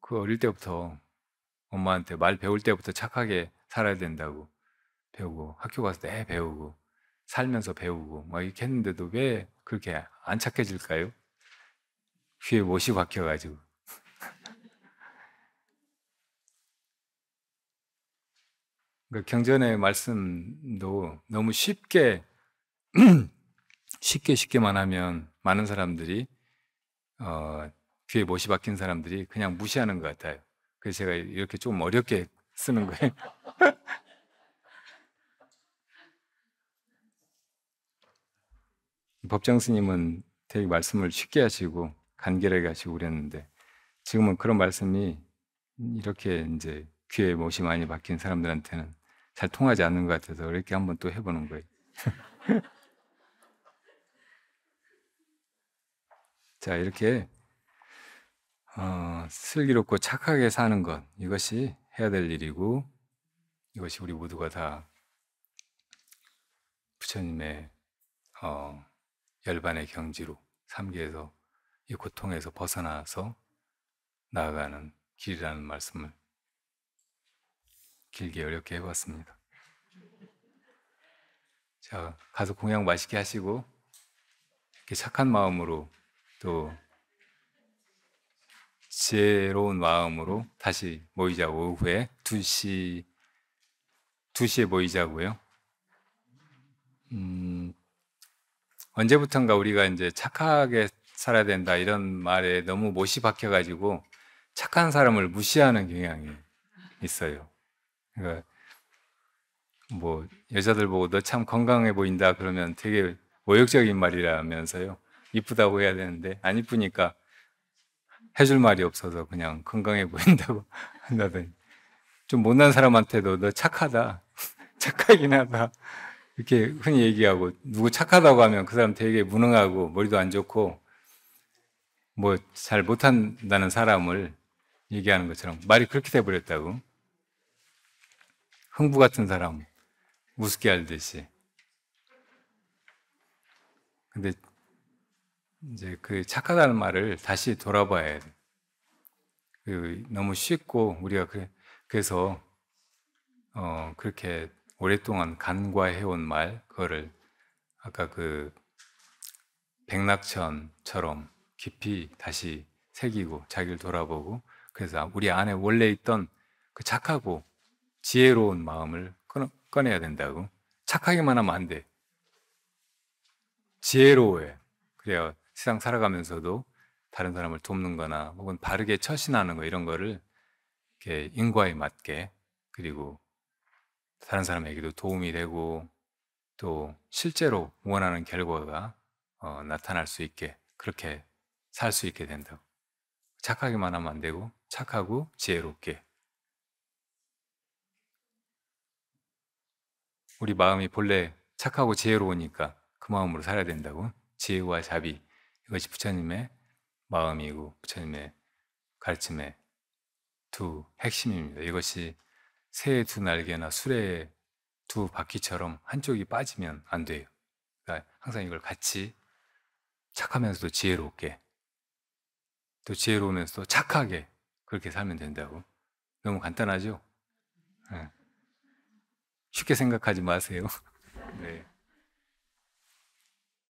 그 어릴 때부터 엄마한테 말 배울 때부터 착하게 살아야 된다고 배우고 학교 가서 내 네, 배우고 살면서 배우고 막 이렇게 했는데도 왜 그렇게 안 착해질까요? 귀에 못이 박혀가지고 *laughs* 그 경전의 말씀도 너무 쉽게 *clears throat* 쉽게 쉽게만 하면 많은 사람들이 어, 귀에 못이 박힌 사람들이 그냥 무시하는 것 같아요. 그래서 제가 이렇게 조금 어렵게 쓰는 거예요. *laughs* 법장 스님은 되게 말씀을 쉽게 하시고 간결하게 하시고 그랬는데 지금은 그런 말씀이 이렇게 이제 귀에 못이 많이 박힌 사람들한테는 잘 통하지 않는 것 같아서 이렇게 한번 또 해보는 거예요. *laughs* 자 이렇게 어, 슬기롭고 착하게 사는 것 이것이 해야 될 일이고 이것이 우리 모두가 다 부처님의 어, 열반의 경지로 삼계에서 이 고통에서 벗어나서 나아가는 길이라는 말씀을 길게 어렵게 해봤습니다. 자 가서 공양 맛있게 하시고 이렇게 착한 마음으로 또 지혜로운 마음으로 다시 모이자 오후에 2시 2시에 모이자고요. 음, 언제부턴가 우리가 이제 착하게 살아야 된다 이런 말에 너무 못이 박혀 가지고 착한 사람을 무시하는 경향이 있어요. 그러니까 뭐 여자들 보고 너 참 건강해 보인다 그러면 되게 모욕적인 말이라면서요. 이쁘다고 해야 되는데 안 이쁘니까 해줄 말이 없어서 그냥 건강해 보인다고 *laughs* 한다더니 좀 못난 사람한테도 너 착하다 *laughs* 착하긴 하다 이렇게 흔히 얘기하고 누구 착하다고 하면 그 사람 되게 무능하고 머리도 안 좋고 뭐 잘 못한다는 사람을 얘기하는 것처럼 말이 그렇게 돼버렸다고 흥부 같은 사람 우습게 알듯이 근데 이제 그 착하다는 말을 다시 돌아봐야 돼. 그 너무 쉽고 우리가 그, 그래, 서어 그렇게 오랫동안 간과해온 말 그거를 아까 그 백낙천처럼 깊이 다시 새기고 자기를 돌아보고 그래서 우리 안에 원래 있던 그 착하고 지혜로운 마음을 꺼내야 된다고 착하기만 하면 안 돼. 지혜로워해. 그래야 세상 살아가면서도 다른 사람을 돕는 거나 혹은 바르게 처신하는 거 이런 거를 이렇게 인과에 맞게 그리고 다른 사람에게도 도움이 되고 또 실제로 원하는 결과가 어, 나타날 수 있게 그렇게 살 수 있게 된다고 착하기만 하면 안 되고 착하고 지혜롭게 우리 마음이 본래 착하고 지혜로우니까 그 마음으로 살아야 된다고 지혜와 자비 이것이 부처님의 마음이고 부처님의 가르침의 두 핵심입니다. 이것이 새의 두 날개나 수레의 두 바퀴처럼 한쪽이 빠지면 안 돼요. 그러니까 항상 이걸 같이 착하면서도 지혜롭게 또 지혜로우면서도 착하게 그렇게 살면 된다고. 너무 간단하죠? 네. 쉽게 생각하지 마세요. *laughs* 네.